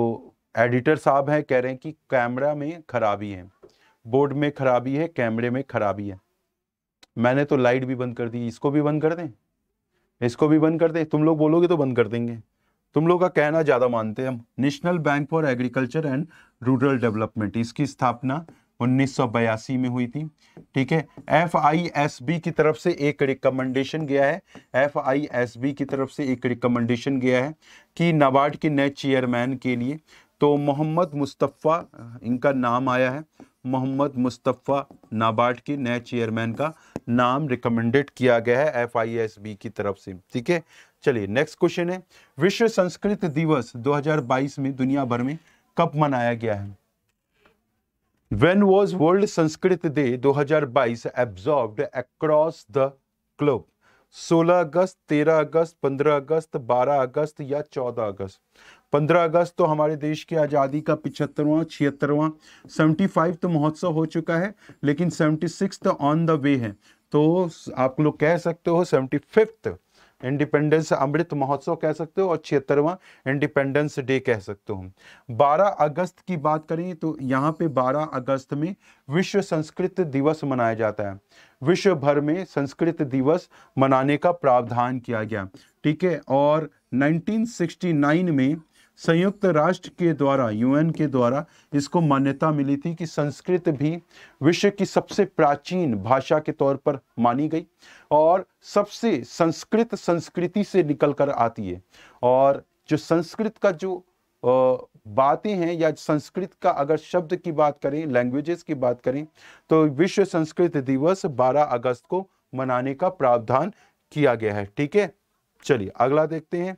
एडिटर साहब हैं कह रहे हैं कि कैमरा में खराबी है बोर्ड में खराबी है कैमरे में खराबी है मैंने तो लाइट भी बंद कर दी इसको भी बंद कर दें इसको भी बंद कर दें तुम लोग बोलोगे तो बंद कर देंगे तुम लोग का कहना ज़्यादा मानते हैं हम National Bank for Agriculture and Rural Development इसकी स्थापना 1982 में हुई थी ठीक है एफ आई एस बी की तरफ से एक रिकमेंडेशन गया है एफ आई एस बी की तरफ से एक रिकमेंडेशन गया है कि नाबार्ड के नए चेयरमैन के लिए तो मोहम्मद मुस्तफ़ा इनका नाम आया है मोहम्मद मुस्तफ़ा नाबार्ड के नए चेयरमैन का नाम रिकमेंडेड किया गया है बी की तरफ से ठीक है चलिए नेक्स्ट क्वेश्चन है विश्व संस्कृत दिवस 2022 में दुनिया भर में कब मनाया गया है When was World Sanskrit Day 2022 absorbed across the globe? 16 अगस्त 13 अगस्त 15 अगस्त 12 अगस्त या 14 अगस्त 15 अगस्त तो हमारे देश की आज़ादी का पिछहत्तरवा छिहत्तरवां 75 तो महोत्सव हो चुका है लेकिन 76 तो ऑन द वे है तो आप लोग कह सकते हो सेवेंटी फिफ्थ इंडिपेंडेंस अमृत महोत्सव कह सकते हो और छिहत्तरवा इंडिपेंडेंस डे कह सकते हो 12 अगस्त की बात करें तो यहाँ पे 12 अगस्त में विश्व संस्कृत दिवस मनाया जाता है विश्व भर में संस्कृत दिवस मनाने का प्रावधान किया गया ठीक है और 1969 में संयुक्त राष्ट्र के द्वारा यूएन के द्वारा इसको मान्यता मिली थी कि संस्कृत भी विश्व की सबसे प्राचीन भाषा के तौर पर मानी गई और सबसे संस्कृत संस्कृति से निकल कर आती है और जो संस्कृत का जो बातें हैं या संस्कृत का अगर शब्द की बात करें लैंग्वेजेस की बात करें तो विश्व संस्कृत दिवस 12 अगस्त को मनाने का प्रावधान किया गया है ठीक है चलिए अगला देखते हैं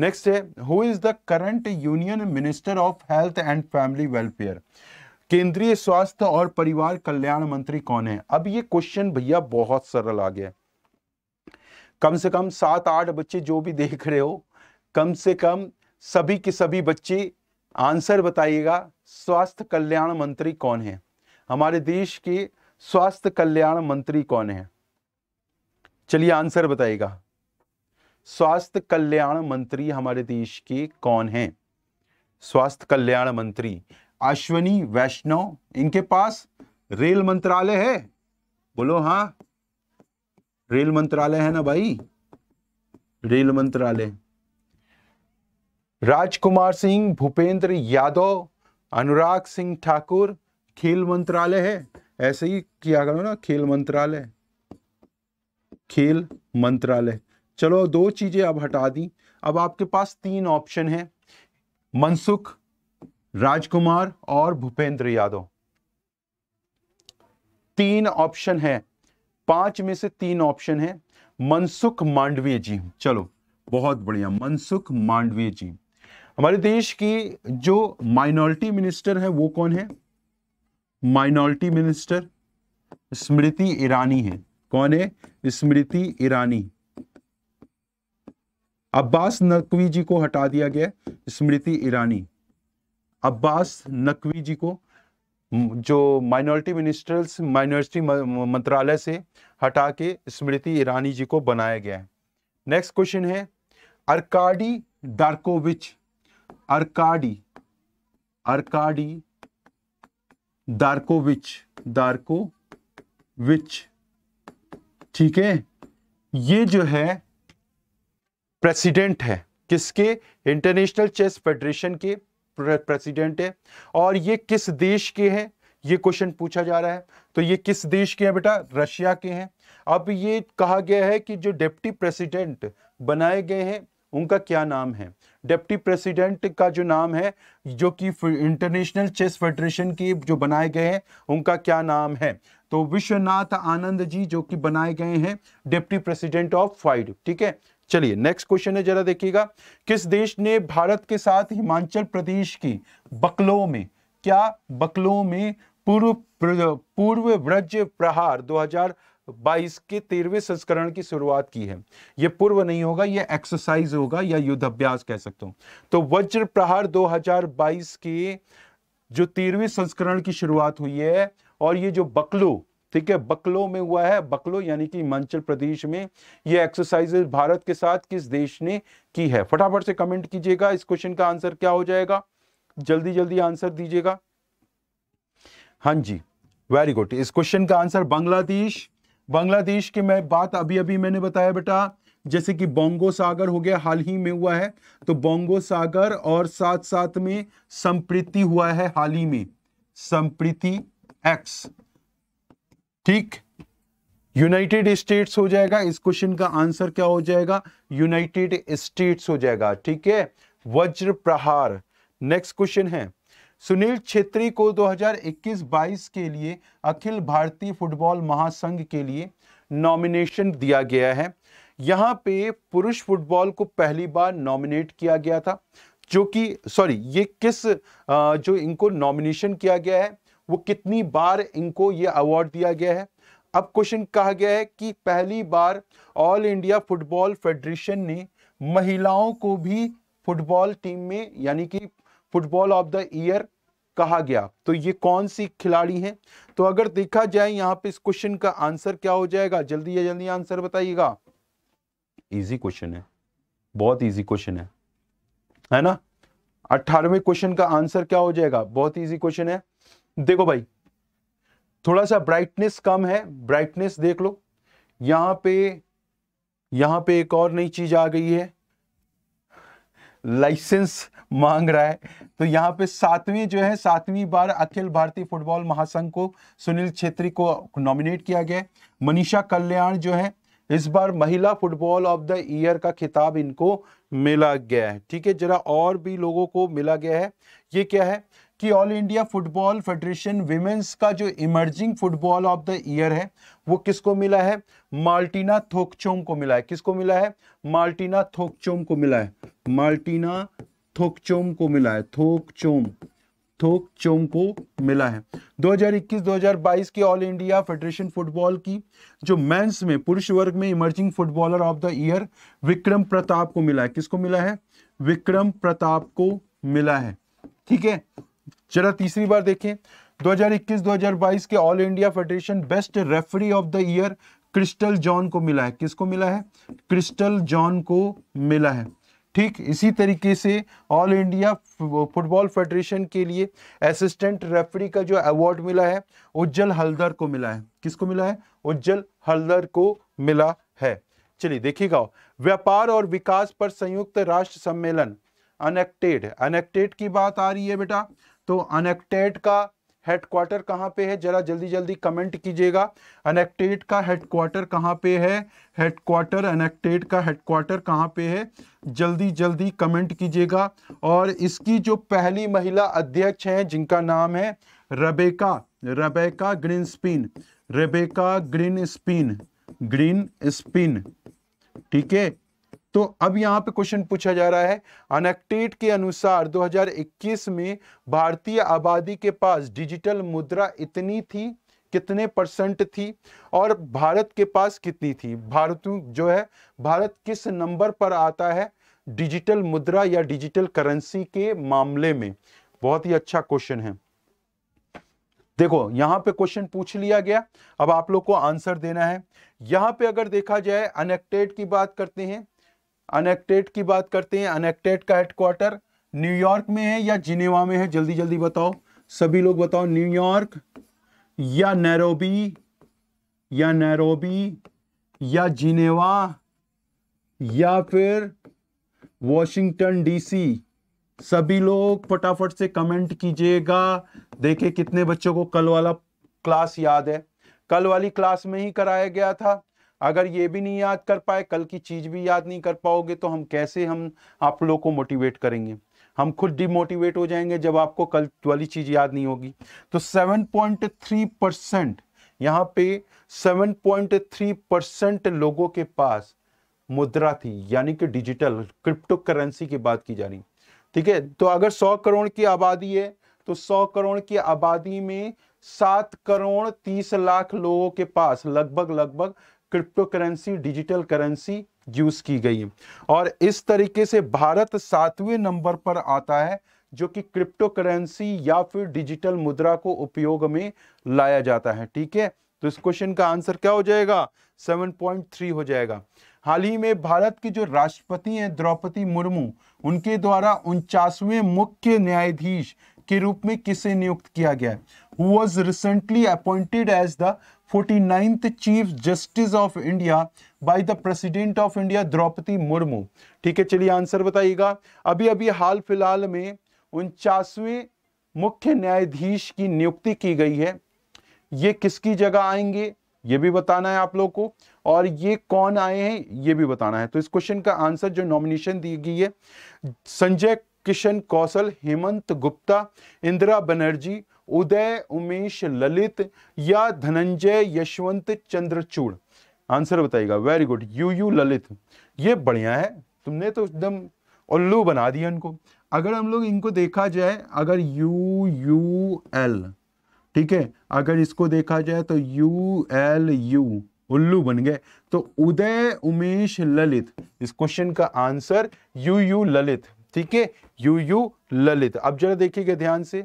नेक्स्ट है who is the current union minister of health and family welfare केंद्रीय स्वास्थ्य और परिवार कल्याण मंत्री कौन है अब ये क्वेश्चन भैया बहुत सरल आ गया कम से कम सात आठ बच्चे जो भी देख रहे हो कम से कम सभी के सभी बच्चे आंसर बताइएगा स्वास्थ्य कल्याण मंत्री कौन है हमारे देश के स्वास्थ्य कल्याण मंत्री कौन है चलिए आंसर बताइएगा स्वास्थ्य कल्याण मंत्री हमारे देश के कौन हैं स्वास्थ्य कल्याण मंत्री अश्वनी वैष्णव इनके पास रेल मंत्रालय है बोलो हाँ रेल मंत्रालय है ना भाई रेल मंत्रालय राजकुमार सिंह भूपेंद्र यादव अनुराग सिंह ठाकुर खेल मंत्रालय है ऐसे ही किया करो ना खेल मंत्रालय खेल मंत्रालय चलो दो चीज़ें अब हटा दी अब आपके पास तीन ऑप्शन हैं मनसुख राजकुमार और भूपेंद्र यादव तीन ऑप्शन है पांच में से तीन ऑप्शन है मनसुख मांडवीय जी चलो बहुत बढ़िया मनसुख मांडवीय जी हमारे देश की जो माइनॉरिटी मिनिस्टर है वो कौन है माइनॉरिटी मिनिस्टर स्मृति ईरानी है कौन है स्मृति ईरानी अब्बास नकवी जी को हटा दिया गया स्मृति ईरानी अब्बास नकवी जी को जो माइनॉरिटी मिनिस्टर्स माइनॉरिटी मंत्रालय से हटा के स्मृति ईरानी जी को बनाया गया है नेक्स्ट क्वेश्चन है अरकाडी डार्कोविच अरकाडी अरकाडी दारकोविच दारकोविच ठीक है ये जो है प्रेसिडेंट है किसके इंटरनेशनल चेस फेडरेशन के प्रेसिडेंट है और ये किस देश के हैं ये क्वेश्चन पूछा जा रहा है तो ये किस देश के हैं बेटा रशिया के हैं अब ये कहा गया है कि जो डिप्टी प्रेसिडेंट बनाए गए हैं उनका क्या नाम है डिप्टी प्रेसिडेंट का जो नाम है जो कि इंटरनेशनल चेस फेडरेशन के जो बनाए गए हैं उनका क्या नाम है तो विश्वनाथ आनंद जी जो कि बनाए गए हैं डिप्टी प्रेसिडेंट ऑफ फाइड ठीक है चलिए नेक्स्ट क्वेश्चन है जरा देखिएगा किस देश ने भारत के साथ हिमाचल प्रदेश की बकलो में क्या बकलो में पूर्व पूर्व व्रज प्रहार 2022 के तेरहवें संस्करण की शुरुआत की है यह पूर्व नहीं होगा यह एक्सरसाइज होगा या युद्ध अभ्यास कह सकते हो तो वज्र प्रहार 2022 के जो तेरहवें संस्करण की शुरुआत हुई है और ये जो बकलो ठीक है बकलो में हुआ है बकलो यानी कि हिमाचल प्रदेश में ये एक्सरसाइजेस भारत के साथ किस देश ने की है फटाफट से कमेंट कीजिएगा इस क्वेश्चन का आंसर क्या हो जाएगा जल्दी जल्दी आंसर दीजिएगा हाँ जी वेरी गुड इस क्वेश्चन का आंसर बांग्लादेश बांग्लादेश की मैं बात अभी अभी मैंने बताया बेटा जैसे कि बोंगो सागर हो गया हाल ही में हुआ है तो बोंगो सागर और साथ साथ में संप्रीति हुआ है हाल ही में संप्रीति एक्स ठीक यूनाइटेड स्टेट्स हो जाएगा इस क्वेश्चन का आंसर क्या हो जाएगा यूनाइटेड स्टेट्स हो जाएगा ठीक है वज्र प्रहार नेक्स्ट क्वेश्चन है सुनील छेत्री को 2021-22 के लिए अखिल भारतीय फुटबॉल महासंघ के लिए नॉमिनेशन दिया गया है यहाँ पे पुरुष फुटबॉल को पहली बार नॉमिनेट किया गया था जो कि सॉरी ये किस जो इनको नॉमिनेशन किया गया है वो कितनी बार इनको ये अवार्ड दिया गया है अब क्वेश्चन कहा गया है कि पहली बार ऑल इंडिया फुटबॉल फेडरेशन ने महिलाओं को भी फुटबॉल टीम में यानी कि फुटबॉल ऑफ द ईयर कहा गया तो ये कौन सी खिलाड़ी हैं तो अगर देखा जाए यहाँ पे इस क्वेश्चन का आंसर क्या हो जाएगा जल्दी या जल्दी आंसर बताइएगा इजी क्वेश्चन है बहुत इजी क्वेश्चन है है ना अठारहवें क्वेश्चन का आंसर क्या हो जाएगा बहुत इजी क्वेश्चन है देखो भाई थोड़ा सा ब्राइटनेस कम है ब्राइटनेस देख लो यहां पे यहां पे एक और नई चीज आ गई है लाइसेंस मांग रहा है तो यहाँ पे सातवीं जो है सातवीं बार अखिल भारतीय फुटबॉल महासंघ को सुनील छेत्री को नॉमिनेट किया गया मनीषा कल्याण जो है इस बार महिला फुटबॉल ऑफ द ईयर का खिताब इनको मिला गया है ठीक है जरा और भी लोगों को मिला गया है ये क्या है कि All India Football Federation women's का जो emerging football of the year है वो किसको मिला है माल्टीना थोकचोम को मिला है किसको मिला है माल्टीना थोकचोम को मिला है माल्टीना थोकचोम को मिला है थोकचोम थोक चोम को मिला है 2021-2022 की ऑल इंडिया फेडरेशन फुटबॉल की जो मेंस में पुरुष वर्ग में emerging footballer of the year Vikram Pratap को मिला है किसको मिला है विक्रम प्रताप को मिला है ठीक है जरा तीसरी बार देखें 2021-2022 के All India Federation best referee of the year Crystal John को मिला है किसको मिला है क्रिस्टल जॉन को मिला है ठीक इसी तरीके से ऑल इंडिया फुटबॉल फेडरेशन के लिए असिस्टेंट रेफरी का जो अवार्ड मिला है उज्जवल हल्दर को मिला है किसको मिला है उज्जवल हल्दर को मिला है चलिए देखिएगा व्यापार और विकास पर संयुक्त राष्ट्र सम्मेलन अनेक्टेड अनेक्टेड की बात आ रही है बेटा तो अनेक्टेट का हेडक्वार्टर कहाँ पे है जरा जल्दी जल्दी कमेंट कीजिएगा अनेक्टेट का हेडक्वार्टर कहाँ पे है हेडक्वार्टर अनेक्टेट का हेडक्वार्टर कहाँ पे है जल्दी जल्दी कमेंट कीजिएगा और इसकी जो पहली महिला अध्यक्ष हैं जिनका नाम है Rebecca Rebecca Grynspan Rebecca Grynspan Grynspan ठीक है तो अब यहाँ पे क्वेश्चन पूछा जा रहा है अनेक्टेट के अनुसार 2021 में भारतीय आबादी के पास डिजिटल मुद्रा इतनी थी कितने परसेंट थी और भारत के पास कितनी थी भारत जो है भारत किस नंबर पर आता है डिजिटल मुद्रा या डिजिटल करेंसी के मामले में बहुत ही अच्छा क्वेश्चन है देखो यहाँ पे क्वेश्चन पूछ लिया गया अब आप लोग को आंसर देना है यहां पे अगर देखा जाए अनेक्टेड की बात करते हैं अनेक्टेड की बात करते हैं अनेक्टेड का हेडक्वार्टर न्यूयॉर्क में है या जिनेवा में है जल्दी जल्दी बताओ सभी लोग बताओ न्यूयॉर्क या नैरोबी या नैरोबी या जिनेवा या फिर वॉशिंगटन डीसी सभी लोग फटाफट से कमेंट कीजिएगा देखे कितने बच्चों को कल वाला क्लास याद है कल वाली क्लास में ही कराया गया था अगर ये भी नहीं याद कर पाए कल की चीज़ भी याद नहीं कर पाओगे तो हम कैसे हम आप लोगों को मोटिवेट करेंगे हम खुद डिमोटिवेट हो जाएंगे जब आपको कल वाली चीज़ याद नहीं होगी तो 7.3 परसेंट यहाँ पे 7.3 परसेंट लोगों के पास मुद्रा थी यानी कि डिजिटल क्रिप्टो करेंसी की बात की जा रही ठीक है तो अगर 100 करोड़ की आबादी है तो 100 करोड़ की आबादी में सात करोड़ तीस लाख लोगों के पास लगभग लगभग cryptocurrency digital currency use की गई और इस तरीके से भारत सातवें नंबर पर आता है जो कि क्रिप्टो करेंसी या फिर डिजिटल मुद्रा को उपयोग में लाया जाता है ठीक है तो इस क्वेश्चन का आंसर क्या हो जाएगा 7.3 हो जाएगा हाल ही में भारत के जो राष्ट्रपति हैं द्रौपदी मुर्मू उनके द्वारा उनचासवें मुख्य न्यायाधीश के रूप में किसे नियुक्त किया गया है was recently appointed as the 49th chief justice of India by the president of India Draupadi Murmu ठीक है चलिए आंसर बताइएगा अभी अभी हाल फिलहाल में उनचासवें मुख्य न्यायाधीश की नियुक्ति की गई है ये किसकी जगह आएंगे ये भी बताना है आप लोग को और ये कौन आए हैं ये भी बताना है तो इस क्वेश्चन का आंसर जो नॉमिनेशन दी गई है संजय किशन कौशल हेमंत गुप्ता इंदिरा बनर्जी उदय उमेश ललित या धनंजय यशवंत चंद्रचूड़ आंसर बताइएगा very good U U Lalit ये बढ़िया है तुमने तो एकदम उल्लू बना दिया इनको अगर हम लोग इनको देखा जाए अगर यू यू एल ठीक है अगर इसको देखा जाए तो यू एल यू उल्लू बन गए तो उदय उमेश ललित इस क्वेश्चन का आंसर यू यू ललित ठीक है यू यू ललित अब जरा देखिएगा ध्यान से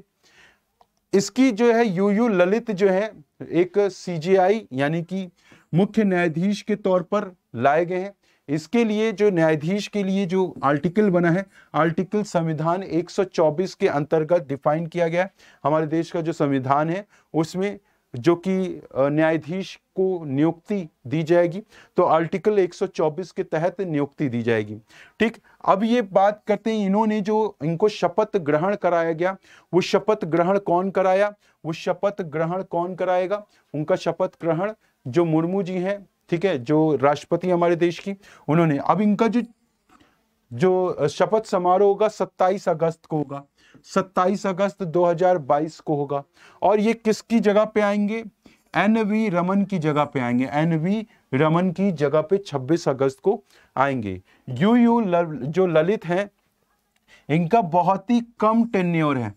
इसकी जो है यू यू ललित जो है एक सीजीआई यानी कि मुख्य न्यायाधीश के तौर पर लाए गए हैं इसके लिए जो न्यायाधीश के लिए जो आर्टिकल बना है आर्टिकल संविधान 124 के अंतर्गत डिफाइन किया गया है हमारे देश का जो संविधान है उसमें जो कि न्यायाधीश को नियुक्ति दी जाएगी तो आर्टिकल 124 के तहत नियुक्ति दी जाएगी ठीक अब ये बात करते हैं इन्होंने जो इनको शपथ ग्रहण कराया गया वो शपथ ग्रहण कौन कराया वो शपथ ग्रहण कौन कराएगा उनका शपथ ग्रहण जो मुर्मू जी हैं ठीक है जो राष्ट्रपति हमारे देश की उन्होंने अब इनका जो जो शपथ समारोह होगा सत्ताईस अगस्त को होगा 27 अगस्त 2022 को होगा और ये किसकी जगह पे आएंगे एन वी रमन की जगह पे आएंगे एन वी रमन की जगह पे 26 अगस्त को आएंगे यू यू जो ललित हैं इनका बहुत ही कम टेन्योर है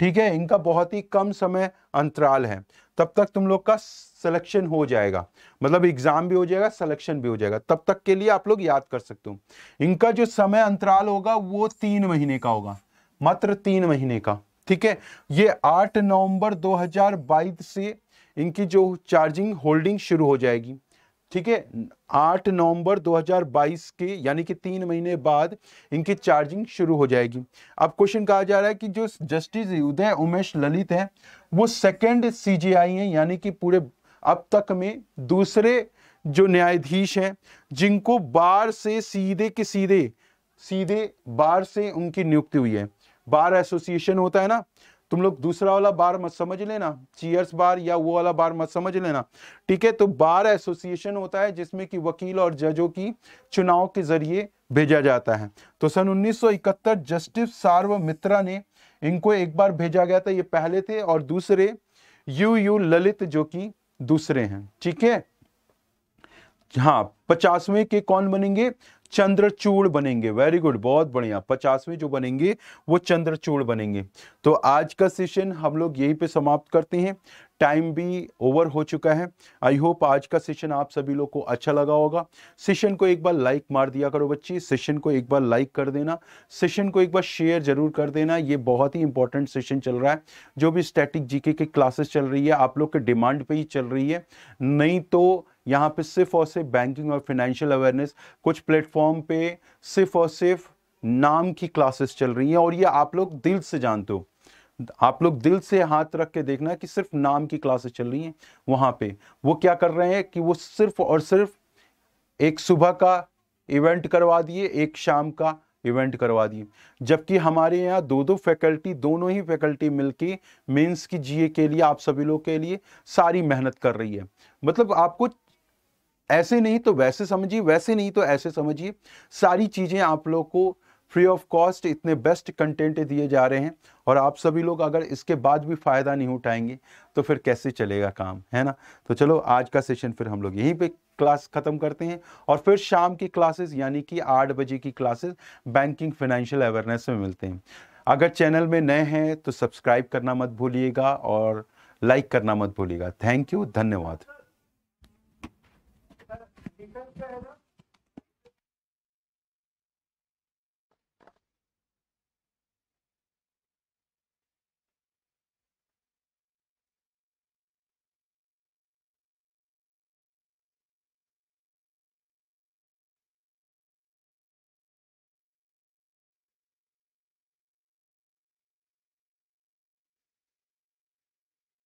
ठीक है इनका बहुत ही कम समय अंतराल है तब तक तुम लोग का सिलेक्शन हो जाएगा मतलब एग्जाम भी हो जाएगा सिलेक्शन भी हो जाएगा तब तक के लिए आप लोग याद कर सकते हो इनका जो समय अंतराल होगा वो तीन महीने का होगा मात्र तीन महीने का ठीक है ये 8 नवंबर 2022 से इनकी जो चार्जिंग होल्डिंग शुरू हो जाएगी ठीक है 8 नवंबर 2022 के यानी कि तीन महीने बाद इनकी चार्जिंग शुरू हो जाएगी अब क्वेश्चन कहा जा रहा है कि जो जस्टिस उदय उमेश ललित हैं वो सेकंड सीजीआई हैं यानी कि पूरे अब तक में दूसरे जो न्यायाधीश हैं जिनको बार से सीधे के सीधे सीधे बार से उनकी नियुक्ति हुई है बार एसोसिएशन होता है ना तुम लोग दूसरा वाला बार मत समझ लेना चीयर्स बार या वो वाला बार मत समझ लेना ठीक है तो बार एसोसिएशन होता है जिसमें कि वकील और जजों की चुनाव के जरिए भेजा जाता है तो सन 1971 जस्टिस सार्व मित्रा ने इनको एक बार भेजा गया था ये पहले थे और दूसरे यू यू ललित जो कि दूसरे हैं ठीक है हाँ पचासवें के कौन बनेंगे चंद्रचूड़ बनेंगे वेरी गुड बहुत बढ़िया पचासवें जो बनेंगे वो चंद्रचूड़ बनेंगे तो आज का सेशन हम लोग यहीं पे समाप्त करते हैं टाइम भी ओवर हो चुका है आई होप आज का सेशन आप सभी लोग को अच्छा लगा होगा सेशन को एक बार लाइक मार दिया करो बच्चे सेशन को एक बार लाइक कर देना सेशन को एक बार शेयर जरूर कर देना ये बहुत ही इंपॉर्टेंट सेशन चल रहा है जो भी स्टैटिक जीके के क्लासेस चल रही है आप लोग के डिमांड पे ही चल रही है नहीं तो यहाँ पे सिर्फ और सिर्फ बैंकिंग और फाइनेंशियल अवेयरनेस कुछ प्लेटफॉर्म पे सिर्फ और सिर्फ नाम की क्लासेस चल रही हैं और ये आप लोग दिल से जानते हो आप लोग दिल से हाथ रख के देखना कि सिर्फ नाम की क्लासेस चल रही हैं वहाँ पे वो क्या कर रहे हैं कि वो सिर्फ और सिर्फ एक सुबह का इवेंट करवा दिए एक शाम का इवेंट करवा दिए जबकि हमारे यहाँ दो दो फैकल्टी दोनों ही फैकल्टी मिलके मेंस की जीए के लिए आप सभी लोग के लिए सारी मेहनत कर रही है मतलब आपको ऐसे नहीं तो वैसे समझिए वैसे नहीं तो ऐसे समझिए सारी चीज़ें आप लोग को फ्री ऑफ कॉस्ट इतने बेस्ट कंटेंट दिए जा रहे हैं और आप सभी लोग अगर इसके बाद भी फ़ायदा नहीं उठाएंगे तो फिर कैसे चलेगा काम है ना तो चलो आज का सेशन फिर हम लोग यहीं पे क्लास ख़त्म करते हैं और फिर शाम की क्लासेस यानी कि आठ बजे की क्लासेस बैंकिंग फाइनेंशियल अवेयरनेस में मिलते हैं अगर चैनल में नए हैं तो सब्सक्राइब करना मत भूलिएगा और लाइक करना मत भूलिएगा थैंक यू धन्यवाद Então,